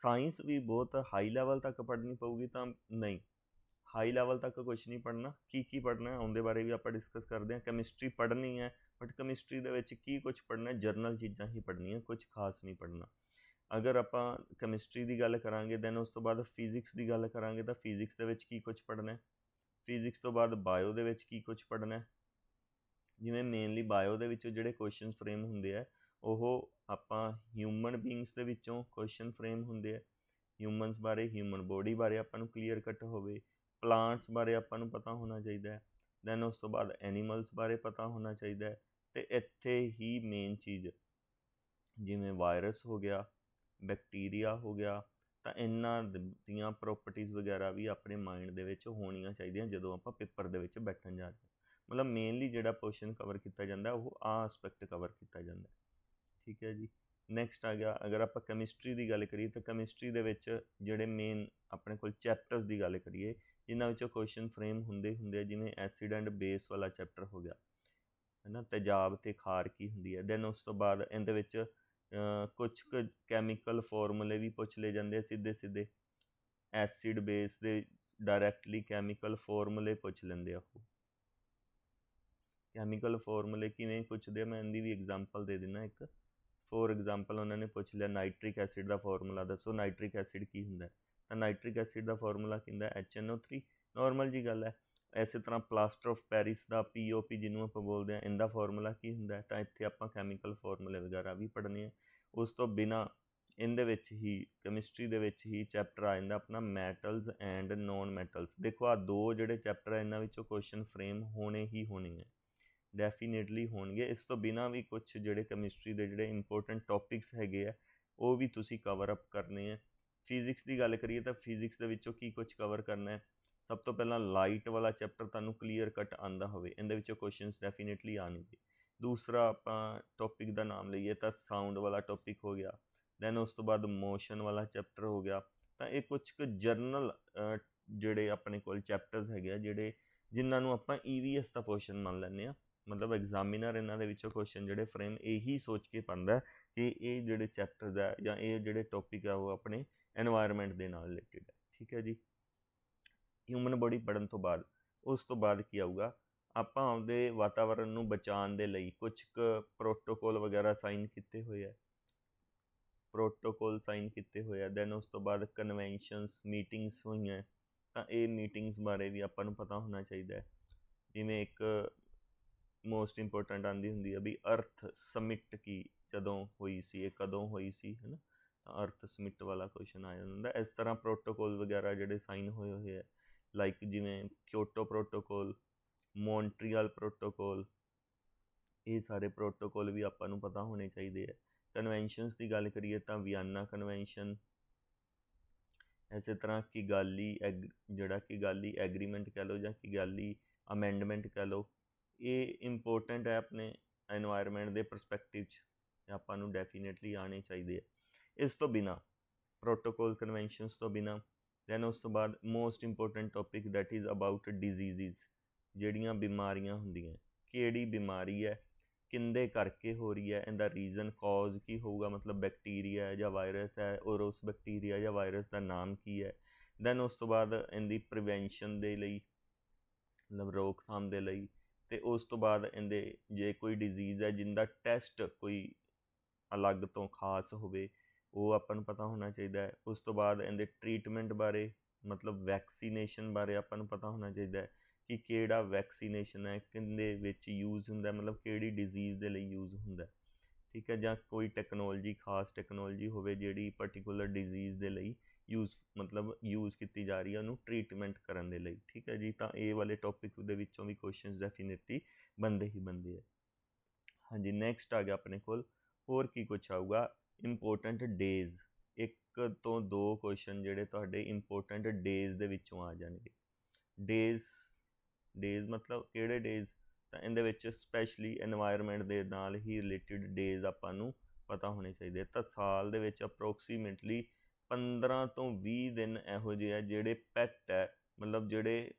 ਸਾਇੰਸ ਵੀ ਬਹੁਤ ਹਾਈ ਲੈਵਲ ਤੱਕ ਪੜ੍ਹਨੀ ਪਊਗੀ ਤਾਂ ਨਹੀਂ ਹਾਈ ਲੈਵਲ ਤੱਕ ਕੁਝ ਨਹੀਂ ਪੜ੍ਹਨਾ ਕੀ ਕੀ ਪੜ੍ਹਨਾ ਹੈ ਉਹਦੇ ਬਾਰੇ ਵੀ ਆਪਾਂ ਡਿਸਕਸ ਕਰਦੇ ਹਾਂ ਕੈਮਿਸਟਰੀ ਪੜ੍ਹਨੀ ਹੈ ਬਟ ਕੈਮਿਸਟਰੀ ਦੇ ਵਿੱਚ ਕੀ ਕੁਝ ਪੜਨਾ ਜਰਨਲ ਚੀਜ਼ਾਂ ਹੀ ਪੜਨੀਆਂ ਕੁਝ ਖਾਸ ਨਹੀਂ ਪੜਨਾ ਅਗਰ ਆਪਾਂ ਕੈਮਿਸਟਰੀ ਦੀ ਗੱਲ ਕਰਾਂਗੇ ਦੈਨ ਉਸ ਤੋਂ ਬਾਅਦ ਫਿਜ਼ਿਕਸ ਦੀ ਗੱਲ ਕਰਾਂਗੇ ਤਾਂ ਫਿਜ਼ਿਕਸ ਦੇ ਵਿੱਚ ਕੀ ਕੁਝ ਪੜਨਾ ਹੈ ਫਿਜ਼ਿਕਸ ਤੋਂ ਬਾਅਦ ਬਾਇਓ ਦੇ ਵਿੱਚ ਕੀ ਕੁਝ ਪੜਨਾ ਹੈ ਜਿਵੇਂ ਮੇਨਲੀ ਬਾਇਓ ਦੇ ਵਿੱਚੋਂ ਜਿਹੜੇ ਕੁਐਸਚਨਸ ਫਰੇਮ ਹੁੰਦੇ ਆ ਉਹ ਆਪਾਂ ਹਿਊਮਨ ਬੀਇੰਗਸ ਦੇ ਵਿੱਚੋਂ ਕੁਐਸਚਨ ਫਰੇਮ ਹੁੰਦੇ ਆ ਹਿਊਮਨਸ ਬਾਰੇ ਹਿਊਮਨ ਬੋਡੀ ਬਾਰੇ ਆਪਾਂ ਨੂੰ ਕਲੀਅਰ ਕੱਟ ਹੋਵੇ ਪਲਾਂਟਸ ਬਾਰੇ ਆਪਾਂ ਨੂੰ ਪਤਾ ਹੋਣਾ ਚਾਹੀਦਾ ਹੈ ਦੈਨ ਉਸ ਤੋਂ ਬਾਅਦ ਐਨੀਮਲਸ ਬਾਰੇ ਪਤਾ ਹੋਣਾ ਚਾਹੀਦਾ ਹੈ ਤੇ ਇੱਥੇ ਹੀ ਮੇਨ ਚੀਜ਼ ਜਿਵੇਂ ਵਾਇਰਸ ਹੋ ਗਿਆ ਬੈਕਟੀਰੀਆ ਹੋ ਗਿਆ ਤਾਂ ਇਹਨਾਂ ਦੀਆਂ ਪ੍ਰੋਪਰਟੀਆਂ ਵਗੈਰਾ ਵੀ ਆਪਣੇ ਮਾਈਂਡ ਦੇ ਵਿੱਚ ਹੋਣੀਆਂ ਚਾਹੀਦੀਆਂ ਜਦੋਂ ਆਪਾਂ ਪੇਪਰ ਦੇ ਵਿੱਚ ਬੈਠਣ ਜਾ ਰਹੇ ਮਤਲਬ ਮੇਨਲੀ ਜਿਹੜਾ ਪੋਰਸ਼ਨ ਕਵਰ ਕੀਤਾ ਜਾਂਦਾ ਉਹ ਆ ਐਸਪੈਕਟ ਕਵਰ ਕੀਤਾ ਜਾਂਦਾ ਠੀਕ ਹੈ ਜੀ ਨੈਕਸਟ ਆ ਗਿਆ ਅਗਰ ਆਪਾਂ ਕੈਮਿਸਟਰੀ ਦੀ ਗੱਲ ਕਰੀਏ ਤਾਂ ਕੈਮਿਸਟਰੀ ਦੇ ਵਿੱਚ ਜਿਹੜੇ ਮੇਨ ਆਪਣੇ ਕੋਲ ਚੈਪਟਰਸ ਦੀ ਗੱਲ ਕਰੀਏ ਜਿਨ੍ਹਾਂ ਵਿੱਚੋਂ ਕੁਐਸਚਨ ਫਰੇਮ ਹੁੰਦੇ ਹੁੰਦੇ ਜਿਵੇਂ ਐਸਿਡ ਐਂਡ ਬੇਸ ਵਾਲਾ ਚੈਪਟਰ ਹੋ ਗਿਆ ਹੈ ਨਾ ਤੇਜ਼ਾਬ ਤੇ ਖਾਰ ਕੀ ਹੁੰਦੀ ਹੈ ਦੈਨ ਉਸ ਤੋਂ ਬਾਅਦ ਇਹਦੇ ਵਿੱਚ ਕੁਝ ਕੁ ਕੈਮੀਕਲ ਫਾਰਮੂਲੇ ਵੀ ਪੁੱਛ ਲਏ ਜਾਂਦੇ ਆ ਸਿੱਧੇ ਸਿੱਧੇ ਐਸਿਡ ਬੇਸ ਦੇ ਡਾਇਰੈਕਟਲੀ ਕੈਮੀਕਲ ਫਾਰਮੂਲੇ ਪੁੱਛ ਲੈਂਦੇ ਆ ਉਹ ਕੈਮੀਕਲ ਫਾਰਮੂਲੇ ਕਿਵੇਂ ਪੁੱਛਦੇ ਆ ਮੈਂ ਇਹਦੀ ਵੀ ਐਗਜ਼ਾਮਪਲ ਦੇ ਦਿੰਦਾ ਇੱਕ ਫੋਰ ਐਗਜ਼ਾਮਪਲ ਉਹਨਾਂ ਨੇ ਪੁੱਛ ਲਿਆ ਨਾਈਟ੍ਰਿਕ ਐਸਿਡ ਦਾ ਫਾਰਮੂਲਾ ਦੱਸੋ ਨਾਈਟ੍ਰਿਕ ਐਸਿਡ ਕੀ ਹੁੰਦਾ ਤਾਂ ਨਾਈਟ੍ਰਿਕ ਐਸਿਡ ਦਾ ਫਾਰਮੂਲਾ ਕਿੰਦਾ HNO3 ਨਾਰਮਲ ਜੀ ਗੱਲ ਹੈ ਇਸੇ ਤਰ੍ਹਾਂ ਪਲਾਸਟਰ ਆਫ ਪੈਰਿਸ ਦਾ ਪੀਓਪੀ ਜਿਹਨੂੰ ਆਪਾਂ ਬੋਲਦੇ ਆ ਇਹਦਾ ਫਾਰਮੂਲਾ ਕੀ ਹੁੰਦਾ ਤਾਂ ਇੱਥੇ ਆਪਾਂ ਕੈਮੀਕਲ ਫਾਰਮੂਲੇ ਵਗੈਰਾ ਵੀ ਪੜ੍ਹਨੇ ਆ ਉਸ ਤੋਂ ਬਿਨਾ ਇਹਦੇ ਵਿੱਚ ਹੀ ਕੈਮਿਸਟਰੀ ਦੇ ਵਿੱਚ ਹੀ ਚੈਪਟਰ ਆ ਜਾਂਦਾ ਆਪਣਾ ਮੈਟਲਸ ਐਂਡ ਨੋਨ ਮੈਟਲਸ ਦੇਖੋ ਆ ਦੋ ਜਿਹੜੇ ਚੈਪਟਰ ਆ ਇਹਨਾਂ ਵਿੱਚੋਂ ਕੁਐਸਚਨ ਫਰੇਮ ਹੋਣੇ ਹੀ ਹੋਣੇ ਆ ਡੈਫੀਨਿਟਲੀ ਹੋਣਗੇ ਇਸ ਤੋਂ ਬਿਨਾ ਵੀ ਕੁਝ ਜਿਹੜੇ ਕੈਮਿਸਟਰੀ ਦੇ ਜਿਹੜੇ ਇੰਪੋਰਟੈਂਟ ਟੌਪਿਕਸ ਹੈਗੇ ਆ ਉਹ ਵੀ ਤੁਸੀਂ ਕਵਰ ਅਪ ਕਰਨੇ ਆ ਫਿਜ਼ਿਕਸ ਦੀ ਗੱਲ ਕਰੀਏ ਤਾਂ ਫਿਜ਼ਿਕਸ ਦੇ ਵਿੱਚੋਂ ਕੀ ਕੁਝ ਕਵਰ ਕਰਨਾ ਹੈ ਸਭ ਤੋਂ ਪਹਿਲਾਂ ਲਾਈਟ ਵਾਲਾ ਚੈਪਟਰ ਤੁਹਾਨੂੰ ਕਲੀਅਰ ਕੱਟ ਆਂਦਾ ਹੋਵੇ ਇਹਦੇ ਵਿੱਚੋਂ ਕੁਐਸਚਨਸ ਡੈਫੀਨਿਟਲੀ ਆਣਗੇ ਦੂਸਰਾ ਆਪਾਂ ਟੌਪਿਕ ਦਾ ਨਾਮ ਲਈਏ ਤਾਂ ਸਾਊਂਡ ਵਾਲਾ ਟੌਪਿਕ ਹੋ ਗਿਆ ਦੈਨ ਉਸ ਤੋਂ ਬਾਅਦ ਮੋਸ਼ਨ ਵਾਲਾ ਚੈਪਟਰ ਹੋ ਗਿਆ ਤਾਂ ਇਹ ਕੁਝ ਕੁ ਜਰਨਲ ਜਿਹੜੇ ਆਪਣੇ ਕੋਲ ਚੈਪਟਰਸ ਹੈਗੇ ਆ ਜਿਹੜੇ ਜਿਨ੍ਹਾਂ ਨੂੰ ਆਪਾਂ ਈਵੀਐਸ e ਦਾ ਪੋਰਸ਼ਨ ਮੰਨ ਲੈਂਦੇ ਆ ਮਤਲਬ ਐਗਜ਼ਾਮੀਨਰ ਇਹਨਾਂ ਦੇ ਵਿੱਚੋਂ ਕੁਐਸਚਨ ਜਿਹੜੇ ਫਰੇਮ ਇਹੀ ਸੋਚ ਕੇ ਪੰਦਾ ਕਿ ਇਹ ਜਿਹੜੇ ਚੈਪਟਰ ਦਾ ਜਾਂ ਇਹ ਜਿਹੜੇ ਟੌਪਿਕ ਆ ਉਹ ਆਪਣੇ এনवायरमेंट ਦੇ ਨਾਲ ਰਿਲੇਟਡ ਹੈ ਠੀਕ ਹੈ ਜੀ ਹਿਊਮਨ ਬੋਡੀ ਪੜਨ ਤੋਂ ਬਾਅਦ ਉਸ ਤੋਂ ਬਾਅਦ ਕੀ ਆਊਗਾ ਆਪਾਂ ਆਪਦੇ ਵਾਤਾਵਰਣ ਨੂੰ ਬਚਾਉਣ ਦੇ ਲਈ ਕੁਝ ਕੁ ਪ੍ਰੋਟੋਕੋਲ ਵਗੈਰਾ ਸਾਈਨ ਕੀਤੇ ਹੋਏ ਆ ਪ੍ਰੋਟੋਕੋਲ ਸਾਈਨ ਕੀਤੇ ਹੋਏ ਆ ਦੈਨ ਉਸ ਤੋਂ ਬਾਅਦ ਕਨਵੈਨਸ਼ਨਸ ਮੀਟਿੰਗਸ ਹੋਈਆਂ ਤਾਂ ਇਹ ਮੀਟਿੰਗਸ ਬਾਰੇ ਵੀ ਆਪਾਂ ਨੂੰ ਪਤਾ ਹੋਣਾ ਚਾਹੀਦਾ ਹੈ ਜਿਵੇਂ ਇੱਕ ਮੋਸਟ ਇੰਪੋਰਟੈਂਟ ਆਂਦੀ ਹੁੰਦੀ ਆ ਵੀ ਅਰਥ ਸਮਿਟ ਕੀ ਜਦੋਂ ਹੋਈ ਸੀ ਇਹ ਕਦੋਂ ਹੋਈ ਸੀ ਹੈਨਾ ਤਾਂ ਅਰਥ ਸਮਿਟ ਵਾਲਾ ਕੁਐਸਚਨ ਆ ਜਾਂਦਾ ਇਸ ਤਰ੍ਹਾਂ ਪ੍ਰੋਟੋਕੋਲ ਵਗੈਰਾ ਜਿਹੜੇ ਸਾਈਨ ਹੋਏ ਹੋਏ ਆ ਲਾਈਕ ਜਿਵੇਂ ਕਿਓਟੋ ਪ੍ਰੋਟੋਕੋਲ ਮੌਂਟਰੀਅਲ ਪ੍ਰੋਟੋਕੋਲ ਇਹ ਸਾਰੇ ਪ੍ਰੋਟੋਕੋਲ ਵੀ ਆਪਾਂ ਨੂੰ ਪਤਾ ਹੋਣੇ ਚਾਹੀਦੇ ਆ ਕਨਵੈਨਸ਼ਨਸ ਦੀ ਗੱਲ ਕਰੀਏ ਤਾਂ ਵਿਆਨਾ ਕਨਵੈਨਸ਼ਨ ਇਸੇ ਤਰ੍ਹਾਂ ਗਾਲੀ ਜਿਹੜਾ ਗਾਲੀ ਐਗਰੀਮੈਂਟ ਕਹ ਲਓ ਜਾਂ ਗਾਲੀ ਅਮੈਂਡਮੈਂਟ ਕਹ ਲਓ ਇਹ ਇੰਪੋਰਟੈਂਟ ਹੈ ਆਪਣੇ এনवायरमेंट ਦੇ ਪਰਸਪੈਕਟਿਵ 'ਚ ਆਪਾਂ ਨੂੰ ਡੈਫੀਨਿਟਲੀ ਆਣੇ ਚਾਹੀਦੇ ਆ ਇਸ ਤੋਂ ਬਿਨਾ ਪ੍ਰੋਟੋਕੋਲ ਕਨਵੈਨਸ਼ਨਸ ਤੋਂ ਬਿਨਾ ਦੈਨ ਉਸ ਤੋਂ ਬਾਅਦ most important topic that is about diseases ਜਿਹੜੀਆਂ ਬਿਮਾਰੀਆਂ ਹੁੰਦੀਆਂ ਕਿਹੜੀ ਬਿਮਾਰੀ ਹੈ ਕਿੰਦੇ ਕਰਕੇ ਹੋ ਰਹੀ ਹੈ ਇਹਦਾ ਰੀਜ਼ਨ ਕਾਜ਼ ਕੀ ਹੋਊਗਾ ਮਤਲਬ ਬੈਕਟੀਰੀਆ ਜਾਂ ਵਾਇਰਸ ਹੈ ਔਰ ਉਸ ਬੈਕਟੀਰੀਆ ਜਾਂ ਵਾਇਰਸ ਦਾ ਨਾਮ ਕੀ ਹੈ ਦੈਨ ਉਸ ਤੋਂ ਬਾਅਦ ਇਹਦੀ ਪ੍ਰੀਵੈਂਸ਼ਨ ਦੇ ਲਈ ਮਤਲਬ ਰੋਕਥਾਮ ਦੇ ਲਈ ਤੇ ਉਸ ਤੋਂ ਬਾਅਦ ਇਹਦੇ ਜੇ ਕੋਈ ਡਿਜ਼ੀਜ਼ ਹੈ ਜਿੰਦਾ ਟੈਸਟ ਕੋਈ ਅਲੱਗ ਤੋਂ ਖਾਸ ਹੋਵੇ ਉਹ ਆਪਾਂ ਨੂੰ ਪਤਾ ਹੋਣਾ ਚਾਹੀਦਾ ਹੈ ਉਸ ਤੋਂ ਬਾਅਦ ਇਹਦੇ ਟ੍ਰੀਟਮੈਂਟ ਬਾਰੇ ਮਤਲਬ ਵੈਕਸੀਨੇਸ਼ਨ ਬਾਰੇ ਆਪਾਂ ਨੂੰ ਪਤਾ ਹੋਣਾ ਚਾਹੀਦਾ ਹੈ ਕਿ ਕਿਹੜਾ ਵੈਕਸੀਨੇਸ਼ਨ ਹੈ ਕਿੰਦੇ ਵਿੱਚ ਯੂਜ਼ ਹੁੰਦਾ ਮਤਲਬ ਕਿਹੜੀ ਡਿਜ਼ੀਜ਼ ਦੇ ਲਈ ਯੂਜ਼ ਹੁੰਦਾ ਠੀਕ ਹੈ ਜਾਂ ਕੋਈ ਟੈਕਨੋਲੋਜੀ ਖਾਸ ਟੈਕਨੋਲੋਜੀ ਹੋਵੇ ਜਿਹੜੀ ਪਾਰਟਿਕੂਲਰ ਡਿਜ਼ੀਜ਼ ਦੇ ਲਈ ਯੂਜ਼ ਮਤਲਬ ਯੂਜ਼ ਕੀਤੀ ਜਾ ਰਹੀ ਹੈ ਉਹਨੂੰ ਟ੍ਰੀਟਮੈਂਟ ਕਰਨ ਦੇ ਲਈ ਠੀਕ ਹੈ ਜੀ ਤਾਂ ਇਹ ਵਾਲੇ ਟੌਪਿਕ ਦੇ ਵਿੱਚੋਂ ਵੀ ਕੁਐਸਚਨਸ ਡੈਫੀਨਿਟਲੀ ਬੰਦੇ ਹੀ ਬੰਦੇ ਹੈ ਹਾਂਜੀ ਨੈਕਸਟ ਆ ਗਿਆ ਆਪਣੇ ਕੋਲ ਹੋਰ ਕੀ ਕੁਝ ਆਊਗਾ ਇੰਪੋਰਟੈਂਟ ਡੇਜ਼ ਇੱਕ ਤੋਂ ਦੋ ਕੁਐਸਚਨ ਜਿਹੜੇ ਤੁਹਾਡੇ ਇੰਪੋਰਟੈਂਟ ਡੇਜ਼ ਦੇ ਵਿੱਚੋਂ ਆ ਜਾਣਗੇ ਡੇਜ਼ ਡੇਜ਼ ਮਤਲਬ ਕਿਹੜੇ ਡੇਜ਼ ਤਾਂ ਇਹਦੇ ਵਿੱਚ ਸਪੈਸ਼ਲੀ এনवायरमेंट ਦੇ ਨਾਲ ਹੀ ਰਿਲੇਟਡ ਡੇਜ਼ ਆਪਾਂ ਨੂੰ ਪਤਾ ਹੋਣੇ ਚਾਹੀਦੇ ਤਾਂ ਸਾਲ ਦੇ ਵਿੱਚ ਅਪਰੋਕਸੀਮੇਟਲੀ 15 ਤੋਂ 20 ਦਿਨ ਇਹੋ ਜਿਹੇ ਆ ਜਿਹੜੇ ਪੈਕਟ ਹੈ ਮਤਲਬ ਜਿਹੜੇ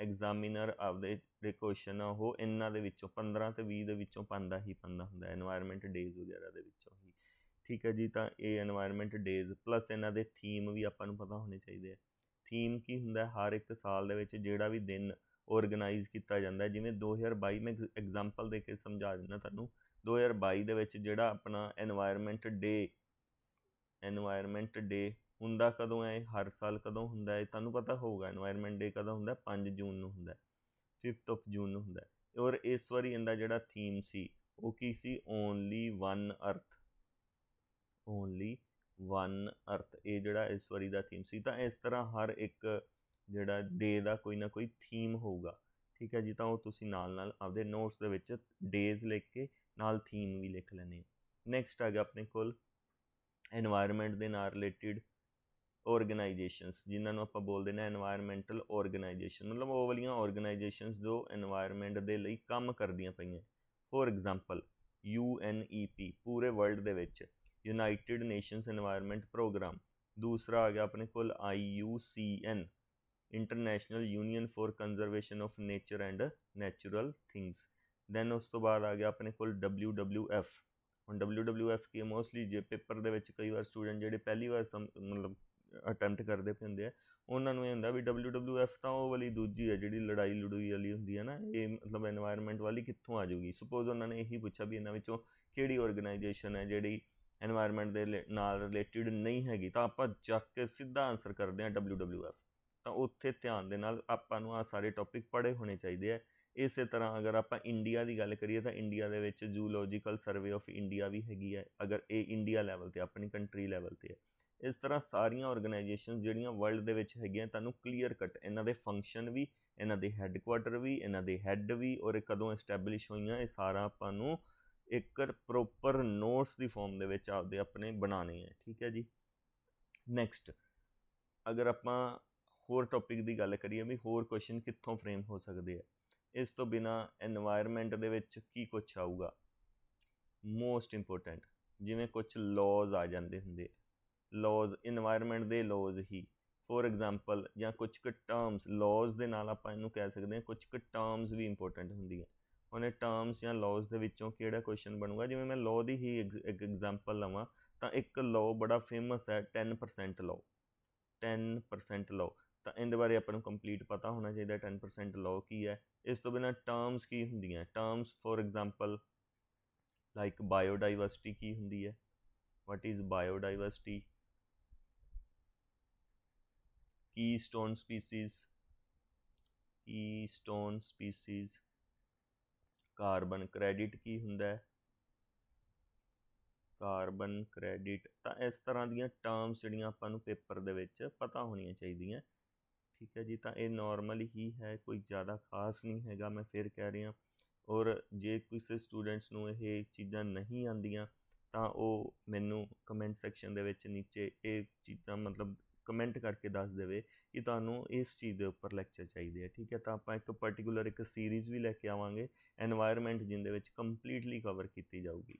ਐਗਜ਼ਾਮੀਨਰ ਆਪਦੇ ਦੇ ਕੁਐਸਚਨ ਆ ਉਹ ਇਹਨਾਂ ਦੇ ਵਿੱਚੋਂ 15 ਤੇ 20 ਦੇ ਵਿੱਚੋਂ ਪੰਦਾ ਹੀ ਪੰਦਾ ਹੁੰਦਾ এনवायरमेंट ਡੇਜ਼ ਵਗੈਰਾ ਦੇ ਵਿੱਚੋਂ ਠੀਕ ਹੈ ਜੀ ਤਾਂ ਇਹ এনवायरमेंट ਡੇਜ਼ ਪਲੱਸ ਇਹਨਾਂ ਦੇ ਥੀਮ ਵੀ ਆਪਾਂ ਨੂੰ ਪਤਾ ਹੋਣੇ ਚਾਹੀਦੇ ਆ ਥੀਮ ਕੀ ਹੁੰਦਾ ਹਰ ਇੱਕ ਸਾਲ ਦੇ ਵਿੱਚ ਜਿਹੜਾ ਵੀ ਦਿਨ ਆਰਗੇਨਾਈਜ਼ ਕੀਤਾ ਜਾਂਦਾ ਜਿਵੇਂ 2022 ਮੈਂ ਐਗਜ਼ਾਮਪਲ ਦੇ ਕੇ ਸਮਝਾ ਦਿੰਦਾ ਤੁਹਾਨੂੰ 2022 ਦੇ ਵਿੱਚ ਜਿਹੜਾ ਆਪਣਾ এনवायरमेंट ਡੇ এনवायरमेंट ਡੇ ਹੁੰਦਾ ਕਦੋਂ ਹੈ ਹਰ ਸਾਲ ਕਦੋਂ ਹੁੰਦਾ ਹੈ ਤੁਹਾਨੂੰ ਪਤਾ ਹੋਊਗਾ এনवायरमेंट ਡੇ ਕਦੋਂ ਹੁੰਦਾ 5 ਜੂਨ ਨੂੰ ਹੁੰਦਾ 5th ਆਫ ਜੂਨ ਨੂੰ ਹੁੰਦਾ ਔਰ ਇਸ ਵਾਰੀ ਇਹਦਾ ਜਿਹੜਾ ਥੀਮ ਸੀ ਉਹ ਕੀ ਸੀ only one earth only one earth ਇਹ ਜਿਹੜਾ ਇਸ ਵਾਰੀ ਦਾ ਥੀਮ ਸੀ ਤਾਂ ਇਸ ਤਰ੍ਹਾਂ ਹਰ ਇੱਕ ਜਿਹੜਾ ਡੇ ਦਾ ਕੋਈ ਨਾ ਕੋਈ ਥੀਮ ਹੋਊਗਾ ਠੀਕ ਹੈ ਜੀ ਤਾਂ ਉਹ ਤੁਸੀਂ ਨਾਲ ਨਾਲ ਆਪਦੇ ਨੋਟਸ ਦੇ ਵਿੱਚ ਡੇਜ਼ ਲਿਖ ਕੇ ਨਾਲ ਥੀਮ ਵੀ ਲਿਖ ਲੈਣੀ ਨੈਕਸਟ ਆ ਗਿਆ ਆਪਣੇ ਕੋਲ এনवायरमेंट ਦੇ ਨਾਲ ਰਿਲੇਟਡ ਆਰਗੇਨਾਈਜੇਸ਼ਨਸ ਜਿਨ੍ਹਾਂ ਨੂੰ ਆਪਾਂ ਬੋਲਦੇ ਨੇ এনवायरमेंटਲ ਆਰਗੇਨਾਈਜੇਸ਼ਨ ਮਤਲਬ ਉਹ ਵਾਲੀਆਂ ਆਰਗੇਨਾਈਜੇਸ਼ਨਸ ਜੋ এনवायरमेंट ਦੇ ਲਈ ਕੰਮ ਕਰਦੀਆਂ ਪਈਆਂ ਫੋਰ ਐਗਜ਼ਾਮਪਲ UNEP ਪੂਰੇ ਵਰਲਡ ਦੇ ਵਿੱਚ ਯੂਨਾਈਟਿਡ ਨੇਸ਼ਨਸ এনवायरमेंट ਪ੍ਰੋਗਰਾਮ ਦੂਸਰਾ ਆ ਗਿਆ ਆਪਣੇ ਕੋਲ IUCN international union for conservation of nature and natural things then ਉਸ ਤੋਂ ਬਾਅਦ ਆ ਗਿਆ ਆਪਣੇ ਕੋਲ WWF ਹੁਣ WWF ਕੀ ਮੋਸਟਲੀ ਜੇ ਪੇਪਰ ਦੇ ਵਿੱਚ ਕਈ ਵਾਰ ਸਟੂਡੈਂਟ ਜਿਹੜੇ ਪਹਿਲੀ ਵਾਰ ਮਤਲਬ ਅਟੈਂਪਟ ਕਰਦੇ ਪੈਂਦੇ ਆ ਉਹਨਾਂ ਨੂੰ ਇਹ ਹੁੰਦਾ ਵੀ WWF ਤਾਂ ਉਹ ਵਾਲੀ ਦੂਜੀ ਹੈ ਜਿਹੜੀ ਲੜਾਈ ਲੜੂਈ ਵਾਲੀ ਹੁੰਦੀ ਹੈ ਨਾ ਇਹ ਮਤਲਬ এনवायरमेंट ਵਾਲੀ ਕਿੱਥੋਂ ਆ ਜਾਊਗੀ ਸੁਪੋਜ਼ ਉਹਨਾਂ ਨੇ ਇਹੀ ਪੁੱਛਿਆ ਵੀ ਇਹਨਾਂ ਵਿੱਚੋਂ ਕਿਹੜੀ ਆਰਗੇਨਾਈਜੇਸ਼ਨ ਹੈ ਜਿਹੜੀ এনवायरमेंट ਦੇ ਨਾਲ ਰਿਲੇਟਡ ਨਹੀਂ ਹੈਗੀ ਤਾਂ ਆਪਾਂ ਚੱਕ ਕੇ ਸਿੱਧਾ ਆਨਸਰ ਕਰਦੇ ਹਾਂ WWF ਤਾਂ ਉੱਥੇ ਧਿਆਨ ਦੇ ਨਾਲ ਆਪਾਂ ਨੂੰ ਆ ਸਾਰੇ ਟੌਪਿਕ ਪੜ੍ਹੇ ਹੋਣੇ ਚਾਹੀਦੇ ਆ ਇਸੇ ਤਰ੍ਹਾਂ ਅਗਰ ਆਪਾਂ ਇੰਡੀਆ ਦੀ ਗੱਲ ਕਰੀਏ ਤਾਂ ਇੰਡੀਆ ਦੇ ਵਿੱਚ ਜੂਲੋਜੀਕਲ ਸਰਵੇ ਆਫ ਇੰਡੀਆ ਵੀ ਹੈਗੀ ਹੈ ਅਗਰ ਇਹ ਇੰਡੀਆ ਲੈਵਲ ਤੇ ਆਪਣੀ ਕੰਟਰੀ ਲੈਵਲ ਤੇ ਹੈ ਇਸ ਤਰ੍ਹਾਂ ਸਾਰੀਆਂ ਆਰਗੇਨਾਈਜੇਸ਼ਨ ਜਿਹੜੀਆਂ ਵਰਲਡ ਦੇ ਵਿੱਚ ਹੈਗੀਆਂ ਤੁਹਾਨੂੰ ਕਲੀਅਰ ਕੱਟ ਇਹਨਾਂ ਦੇ ਫੰਕਸ਼ਨ ਵੀ ਇਹਨਾਂ ਦੇ ਹੈੱਡਕੁਆਟਰ ਵੀ ਇਹਨਾਂ ਦੇ ਹੈੱਡ ਵੀ ਔਰ ਕਦੋਂ ਐਸਟੈਬਲਿਸ਼ ਹੋਈਆਂ ਇਹ ਸਾਰਾ ਆਪਾਂ ਨੂੰ ਇੱਕ ਪ੍ਰੋਪਰ ਨੋਟਸ ਦੀ ਫਾਰਮ ਦੇ ਵਿੱਚ ਆਪਦੇ ਆਪਣੇ ਬਣਾਉਣੇ ਹੈ ਠੀਕ ਹੈ ਜੀ ਨੈਕਸਟ ਅਗਰ ਆਪਾਂ ਹੋਰ ਟੌਪਿਕ ਦੀ ਗੱਲ ਕਰੀਏ ਵੀ ਹੋਰ ਕੁਐਸਚਨ ਕਿੱਥੋਂ ਫਰੇਮ ਹੋ ਸਕਦੇ ਆ ਇਸ ਤੋਂ ਬਿਨਾ এনवायरमेंट ਦੇ ਵਿੱਚ ਕੀ ਕੁਝ ਆਊਗਾ ਮੋਸਟ ਇੰਪੋਰਟੈਂਟ ਜਿਵੇਂ ਕੁਝ ਲਾਜ਼ ਆ ਜਾਂਦੇ ਹੁੰਦੇ ਲਾਜ਼ এনवायरमेंट ਦੇ ਲਾਜ਼ ਹੀ ਫੋਰ ਐਗਜ਼ਾਮਪਲ ਜਾਂ ਕੁਝ ਕੁ ਟਰਮਸ ਲਾਜ਼ ਦੇ ਨਾਲ ਆਪਾਂ ਇਹਨੂੰ ਕਹਿ ਸਕਦੇ ਹਾਂ ਕੁਝ ਕੁ ਟਰਮਸ ਵੀ ਇੰਪੋਰਟੈਂਟ ਹੁੰਦੀਆਂ ਉਹਨੇ ਟਰਮਸ ਜਾਂ ਲਾਜ਼ ਦੇ ਵਿੱਚੋਂ ਕਿਹੜਾ ਕੁਐਸਚਨ ਬਣੂਗਾ ਜਿਵੇਂ ਮੈਂ ਲਾਅ ਦੀ ਹੀ ਇੱਕ ਐਗਜ਼ਾਮਪਲ ਲਵਾਂ ਤਾਂ ਇੱਕ ਲਾਅ ਬੜਾ ਫੇਮਸ ਹੈ 10% ਲਾਅ 10% ਲਾਅ ਤਾਂ ਇਹਦੇ ਬਾਰੇ ਆਪਾਂ ਨੂੰ ਕੰਪਲੀਟ ਪਤਾ ਹੋਣਾ ਚਾਹੀਦਾ 10% ਲਾਅ ਕੀ ਹੈ ਇਸ ਤੋਂ ਬਿਨਾ ਟਰਮਸ ਕੀ ਹੁੰਦੀਆਂ terms for example like biodiversity ਕੀ ਹੁੰਦੀ ਹੈ what is biodiversity keystone species keystone species carbon credit ਕੀ ਹੁੰਦਾ ਹੈ ਕਾਰਬਨ ਕ੍ਰੈਡਿਟ ਤਾਂ ਇਸ ਤਰ੍ਹਾਂ ਦੀਆਂ ਟਰਮਸ ਜਿਹੜੀਆਂ ਆਪਾਂ ਨੂੰ ਪੇਪਰ ਦੇ ਵਿੱਚ ਪਤਾ ਹੋਣੀਆਂ ਚਾਹੀਦੀਆਂ ਠੀਕ ਹੈ ਜੀ ਤਾਂ ਇਹ ਨਾਰਮਲ ਹੀ ਹੈ ਕੋਈ ਜ਼ਿਆਦਾ ਖਾਸ ਨਹੀਂ ਹੈਗਾ ਮੈਂ ਫਿਰ ਕਹਿ ਰਿਹਾ ਔਰ ਜੇ ਕਿਸੇ ਸਟੂਡੈਂਟਸ ਨੂੰ ਇਹ ਚੀਜ਼ਾਂ ਨਹੀਂ ਆਉਂਦੀਆਂ ਤਾਂ ਉਹ ਮੈਨੂੰ ਕਮੈਂਟ ਸੈਕਸ਼ਨ ਦੇ ਵਿੱਚ ਨੀਚੇ ਇਹ ਚੀਜ਼ਾਂ ਮਤਲਬ ਕਮੈਂਟ ਕਰਕੇ ਦੱਸ ਦੇਵੇ ਕਿ ਤੁਹਾਨੂੰ ਇਸ ਚੀਜ਼ ਦੇ ਉੱਪਰ ਲੈਕਚਰ ਚਾਹੀਦੇ ਆ ਠੀਕ ਹੈ ਤਾਂ ਆਪਾਂ ਇੱਕ ਪਾਰਟਿਕੂਲਰ ਇੱਕ ਸੀਰੀਜ਼ ਵੀ ਲੈ ਕੇ ਆਵਾਂਗੇ এনवायरमेंट ਜਿੰਦੇ ਵਿੱਚ ਕੰਪਲੀਟਲੀ ਕਵਰ ਕੀਤੀ ਜਾਊਗੀ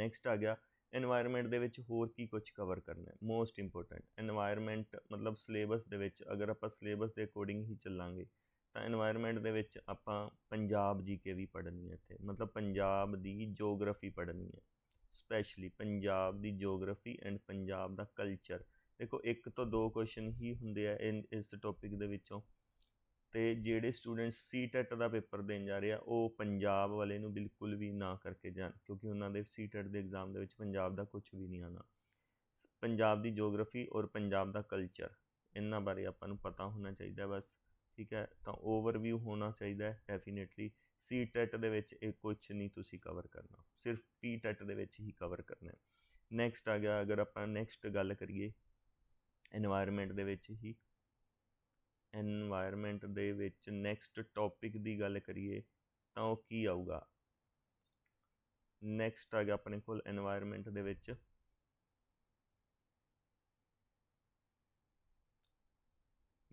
ਨੈਕਸਟ ਆ ਗਿਆ এনवायरमेंट ਦੇ ਵਿੱਚ ਹੋਰ ਕੀ ਕੁਝ ਕਵਰ ਕਰਨਾ ਹੈ ਮੋਸਟ ਇੰਪੋਰਟੈਂਟ এনवायरमेंट ਮਤਲਬ ਸਿਲੇਬਸ ਦੇ ਵਿੱਚ ਅਗਰ ਆਪਾਂ ਸਿਲੇਬਸ ਦੇ ਅਕੋਰਡਿੰਗ ਹੀ ਚੱਲਾਂਗੇ ਤਾਂ এনवायरमेंट ਦੇ ਵਿੱਚ ਆਪਾਂ ਪੰਜਾਬ ਜੀਕੇ ਵੀ ਪੜ੍ਹਨੀ ਹੈ ਇੱਥੇ ਮਤਲਬ ਪੰਜਾਬ ਦੀ ਜੀਓਗ੍ਰਾਫੀ ਪੜ੍ਹਨੀ ਹੈ ਸਪੈਸ਼ਲੀ ਪੰਜਾਬ ਦੀ ਜੀਓਗ੍ਰਾਫੀ ਐਂਡ ਪੰਜਾਬ ਦਾ ਕਲਚਰ ਦੇਖੋ ਇੱਕ ਤੋਂ ਦੋ ਕੁਐਸਚਨ ਹੀ ਹੁੰਦੇ ਆ ਇਨ ਇਸ ਟੌਪਿਕ ਦੇ ਵਿੱਚੋਂ ਤੇ ਜਿਹੜੇ ਸਟੂਡੈਂਟਸ ਸੀਟੈਟ e ਦਾ ਪੇਪਰ ਦੇਣ ਜਾ ਰਹੇ ਆ ਉਹ ਪੰਜਾਬ ਵਾਲੇ ਨੂੰ ਬਿਲਕੁਲ ਵੀ ਨਾ ਕਰਕੇ ਜਾਣ ਕਿਉਂਕਿ ਉਹਨਾਂ ਦੇ ਸੀਟੈਟ e ਦੇ ਐਗਜ਼ਾਮ ਦੇ ਵਿੱਚ ਪੰਜਾਬ ਦਾ ਕੁਝ ਵੀ ਨਹੀਂ ਆਣਾ ਪੰਜਾਬ ਦੀ ਜੀਓਗ੍ਰਾਫੀ ਔਰ ਪੰਜਾਬ ਦਾ ਕਲਚਰ ਇਹਨਾਂ ਬਾਰੇ ਆਪਾਂ ਨੂੰ ਪਤਾ ਹੋਣਾ ਚਾਹੀਦਾ ਬਸ ਠੀਕ ਹੈ ਤਾਂ ਓਵਰਵਿਊ ਹੋਣਾ ਚਾਹੀਦਾ ਹੈ ਡੈਫੀਨਿਟਲੀ ਸੀ ਦੇ ਵਿੱਚ ਇਹ ਕੁਝ ਨਹੀਂ ਤੁਸੀਂ ਕਵਰ ਕਰਨਾ ਸਿਰਫ ਪੀਟਟ e ਦੇ ਵਿੱਚ ਹੀ ਕਵਰ ਕਰਨਾ ਹੈ ਨੈਕਸਟ ਆ ਗਿਆ ਅਗਰ ਆਪਾਂ ਨੈਕਸਟ ਗੱਲ ਕਰੀਏ ਇਨਵਾਇਰਮੈਂਟ ਦੇ ਵਿੱਚ ਹੀ ਇਨਵਾਇਰਮੈਂਟ ਦੇ ਵਿੱਚ ਨੈਕਸਟ ਟੌਪਿਕ ਦੀ ਗੱਲ ਕਰੀਏ ਤਾਂ ਉਹ ਕੀ ਆਊਗਾ ਨੈਕਸਟ ਆ ਗਿਆ ਆਪਣੇ ਕੋਲ এনवायरमेंट ਦੇ ਵਿੱਚ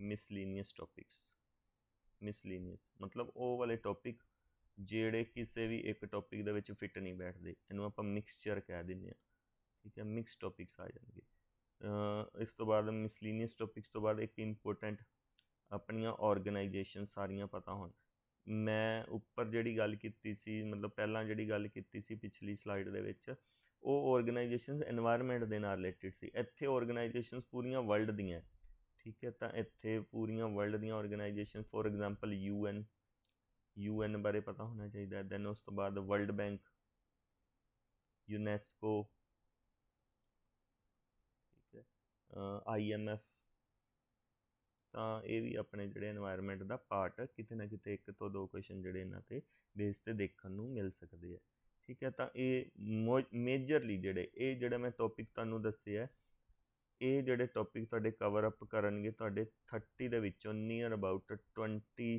ਮਿਸਲੀਨੀਅਸ ਟੌਪਿਕਸ ਮਿਸਲੀਨੀਅਸ ਮਤਲਬ ਉਹ ਵਾਲੇ ਟੌਪਿਕ ਜਿਹੜੇ ਕਿਸੇ ਵੀ ਇੱਕ ਟੌਪਿਕ ਦੇ ਵਿੱਚ ਫਿੱਟ ਨਹੀਂ ਬੈਠਦੇ ਇਹਨੂੰ ਆਪਾਂ ਮਿਕਸਚਰ ਕਹਿ ਦਿੰਦੇ ਆ ਠੀਕ ਹੈ ਮਿਕਸ ਟੌਪਿਕਸ ਆ ਜਾਣਗੇ ਇਸ ਤੋਂ ਬਾਅਦ ਮਿਸਲੀਨੀਅਸ ਟੌਪਿਕਸ ਤੋਂ ਬਾਅਦ ਇੱਕ ਇੰਪੋਰਟੈਂਟ ਆਪਣੀਆਂ ਆਰਗੇਨਾਈਜੇਸ਼ਨ ਸਾਰੀਆਂ ਪਤਾ ਹੋਣ ਮੈਂ ਉੱਪਰ ਜਿਹੜੀ ਗੱਲ ਕੀਤੀ ਸੀ ਮਤਲਬ ਪਹਿਲਾਂ ਜਿਹੜੀ ਗੱਲ ਕੀਤੀ ਸੀ ਪਿਛਲੀ ਸਲਾਈਡ ਦੇ ਵਿੱਚ ਉਹ ਆਰਗੇਨਾਈਜੇਸ਼ਨਸ এনवायरमेंट ਦੇ ਨਾਲ ਰਿਲੇਟਡ ਸੀ ਇੱਥੇ ਆਰਗੇਨਾਈਜੇਸ਼ਨਸ ਪੂਰੀਆਂ ਵਰਲਡ ਦੀਆਂ ਠੀਕ ਹੈ ਤਾਂ ਇੱਥੇ ਪੂਰੀਆਂ ਵਰਲਡ ਦੀਆਂ organisation for example UN UN ਬਾਰੇ ਪਤਾ ਹੋਣਾ ਚਾਹੀਦਾ ਦੈਨ ਉਸ ਤੋਂ ਬਾਅਦ ਵਰਲਡ ਬੈਂਕ ਯੂਨੈਸਕੋ ਆਈ ਤਾਂ ਇਹ ਵੀ ਆਪਣੇ ਜਿਹੜੇ এনवायरमेंट ਦਾ ਪਾਰਟ ਕਿਤੇ ਨਾ ਕਿਤੇ ਇੱਕ ਤੋਂ ਦੋ ਕੁਐਸਚਨ ਜਿਹੜੇ ਇਹਨਾਂ ਤੇ ਬੇਸ ਤੇ ਦੇਖਣ ਨੂੰ ਮਿਲ ਸਕਦੇ ਆ ਠੀਕ ਹੈ ਤਾਂ ਇਹ ਮੇਜਰਲੀ ਜਿਹੜੇ ਇਹ ਜਿਹੜਾ ਮੈਂ ਟੌਪਿਕ ਤੁਹਾਨੂੰ ਦੱਸਿਆ ਇਹ ਜਿਹੜੇ ਟੌਪਿਕ ਤੁਹਾਡੇ ਕਵਰ ਅਪ ਕਰਨਗੇ ਤੁਹਾਡੇ 30 ਦੇ ਵਿੱਚੋਂ ਨੀਅਰ ਅਬਾਊਟ 27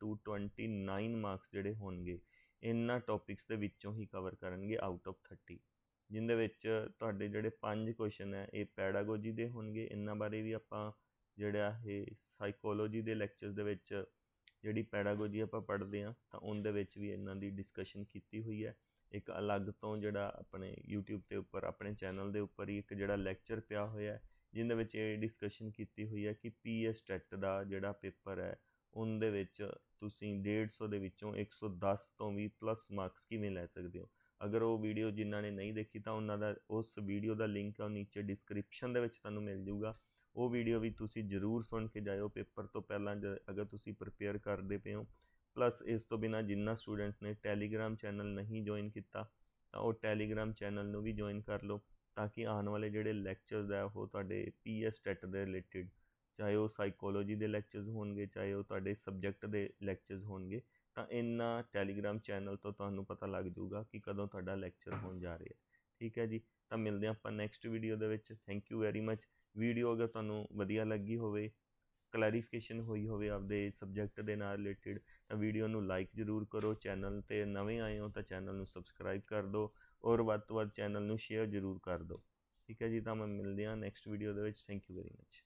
ਟੂ 29 ਮਾਰਕਸ ਜਿਹੜੇ ਹੋਣਗੇ ਇਹਨਾਂ ਟੌਪਿਕਸ ਦੇ ਵਿੱਚੋਂ ਹੀ ਕਵਰ ਕਰਨਗੇ ਆਊਟ ਆਫ 30 ਜਿੰਦੇ ਵਿੱਚ ਤੁਹਾਡੇ ਜਿਹੜੇ ਪੰਜ ਕੁਐਸਚਨ ਹੈ ਇਹ ਪੈਡਾਗੋਜੀ ਦੇ ਹੋਣਗੇ ਇਹਨਾਂ ਬਾਰੇ ਵੀ ਆਪਾਂ ਜਿਹੜਾ ਇਹ ਸਾਈਕੋਲੋਜੀ ਦੇ ਲੈਕਚਰਸ ਦੇ ਵਿੱਚ ਜਿਹੜੀ ਪੈਡਾਗੋਜੀ ਆਪਾਂ ਪੜ੍ਹਦੇ ਆ ਤਾਂ ਉਹਦੇ ਵਿੱਚ ਵੀ ਇਹਨਾਂ ਦੀ ਡਿਸਕਸ਼ਨ ਕੀਤੀ ਹੋਈ ਹੈ ਇੱਕ ਅਲੱਗ ਤੋਂ ਜਿਹੜਾ ਆਪਣੇ YouTube ਤੇ ਉੱਪਰ ਆਪਣੇ ਚੈਨਲ ਦੇ ਉੱਪਰ ਹੀ ਇੱਕ ਜਿਹੜਾ ਲੈਕਚਰ ਪਿਆ ਹੋਇਆ ਹੈ ਜਿੰਦੇ ਵਿੱਚ ਇਹ ਡਿਸਕਸ਼ਨ ਕੀਤੀ ਹੋਈ ਹੈ ਕਿ ਪੀਐਸ ਟੈਟ e ਦਾ ਜਿਹੜਾ ਪੇਪਰ ਹੈ ਉਹਦੇ ਵਿੱਚ ਤੁਸੀਂ 150 ਦੇ ਵਿੱਚੋਂ 110 ਤੋਂ ਵੀ ਪਲੱਸ ਮਾਰਕਸ ਕਿਵੇਂ ਲੈ ਸਕਦੇ ਹੋ ਅਗਰ ਉਹ ਵੀਡੀਓ ਜਿਨ੍ਹਾਂ ਨੇ ਨਹੀਂ ਦੇਖੀ ਤਾਂ ਉਹਨਾਂ ਦਾ ਉਸ ਵੀਡੀਓ ਦਾ ਲਿੰਕ ਆ ਨੀਚੇ ਡਿਸਕ੍ਰਿਪਸ਼ਨ ਦੇ ਵਿੱਚ ਤੁਹਾਨੂੰ ਮਿਲ ਜਾਊਗਾ ਉਹ ਵੀਡੀਓ ਵੀ ਤੁਸੀਂ ਜ਼ਰੂਰ ਸੁਣ ਕੇ ਜਾਇਓ ਪੇਪਰ ਤੋਂ ਪਹਿਲਾਂ ਜੇ ਅਗਰ ਤੁਸੀਂ ਪ੍ਰਿਪੇਅਰ ਕਰਦੇ ਪਏ ਹੋ ਪਲੱਸ ਇਸ ਤੋਂ ਬਿਨਾ ਜਿੰਨਾ ਸਟੂਡੈਂਟ ਨੇ ਟੈਲੀਗ੍ਰam ਚੈਨਲ ਨਹੀਂ ਜੁਆਇਨ ਕੀਤਾ ਤਾਂ ਉਹ ਟੈਲੀਗ੍ਰam ਚੈਨਲ ਨੂੰ ਵੀ ਜੁਆਇਨ ਕਰ ਲਓ ਤਾਂ ਕਿ ਆਉਣ ਵਾਲੇ ਜਿਹੜੇ ਲੈਕਚਰਸ ਆ ਉਹ ਤੁਹਾਡੇ ਪੀਐਸ ਟੈਟ ਦੇ ਰਿਲੇਟਡ ਚਾਹੇ ਉਹ ਸਾਈਕੋਲੋਜੀ ਦੇ ਲੈਕਚਰਸ ਹੋਣਗੇ ਚਾਹੇ ਉਹ ਤੁਹਾਡੇ ਸਬਜੈਕਟ ਦੇ ਲੈਕਚਰਸ ਹੋਣਗੇ ਤਾਂ ਇਹਨਾਂ ਟੈਲੀਗ੍ਰਾਮ ਚੈਨਲ ਤੋਂ ਤੁਹਾਨੂੰ ਪਤਾ ਲੱਗ ਜਾਊਗਾ ਕਿ ਕਦੋਂ ਤੁਹਾਡਾ ਲੈਕਚਰ ਹੋਣ ਜਾ ਰਿਹਾ ਠੀਕ ਹੈ ਜੀ ਤਾਂ ਮਿਲਦੇ ਹਾਂ ਆਪਾਂ ਨੈਕਸਟ ਵੀਡੀਓ ਦੇ ਵਿੱਚ thank you very much video ਅਗਰ ਤੁਹਾਨੂੰ ਵਧੀਆ ਲੱਗੀ ਹੋਵੇ ਕਲੈਰੀਫਿਕੇਸ਼ਨ ਹੋਈ ਹੋਵੇ ਆਪਦੇ ਸਬਜੈਕਟ ਦੇ ਨਾਲ ਰਿਲੇਟਡ ਤਾਂ ਵੀਡੀਓ ਨੂੰ ਲਾਈਕ ਜ਼ਰੂਰ ਕਰੋ ਚੈਨਲ ਤੇ ਨਵੇਂ ਆਏ ਹੋ ਤਾਂ ਚੈਨਲ ਨੂੰ ਸਬਸਕ੍ਰਾਈਬ ਕਰ ਦਿਓ ਔਰ ਵੱਧ ਤੋਂ ਵੱਧ ਚੈਨਲ ਨੂੰ ਸ਼ੇਅਰ ਜ਼ਰੂਰ ਕਰ ਦਿਓ ਠੀਕ ਹੈ ਜੀ ਤਾਂ ਮੈਂ ਮਿਲਦੇ ਹਾਂ ਨੈਕਸਟ ਵੀਡੀਓ ਦੇ ਵਿੱਚ ਥੈਂਕ ਯੂ ਵੈਰੀ ਮੱਚ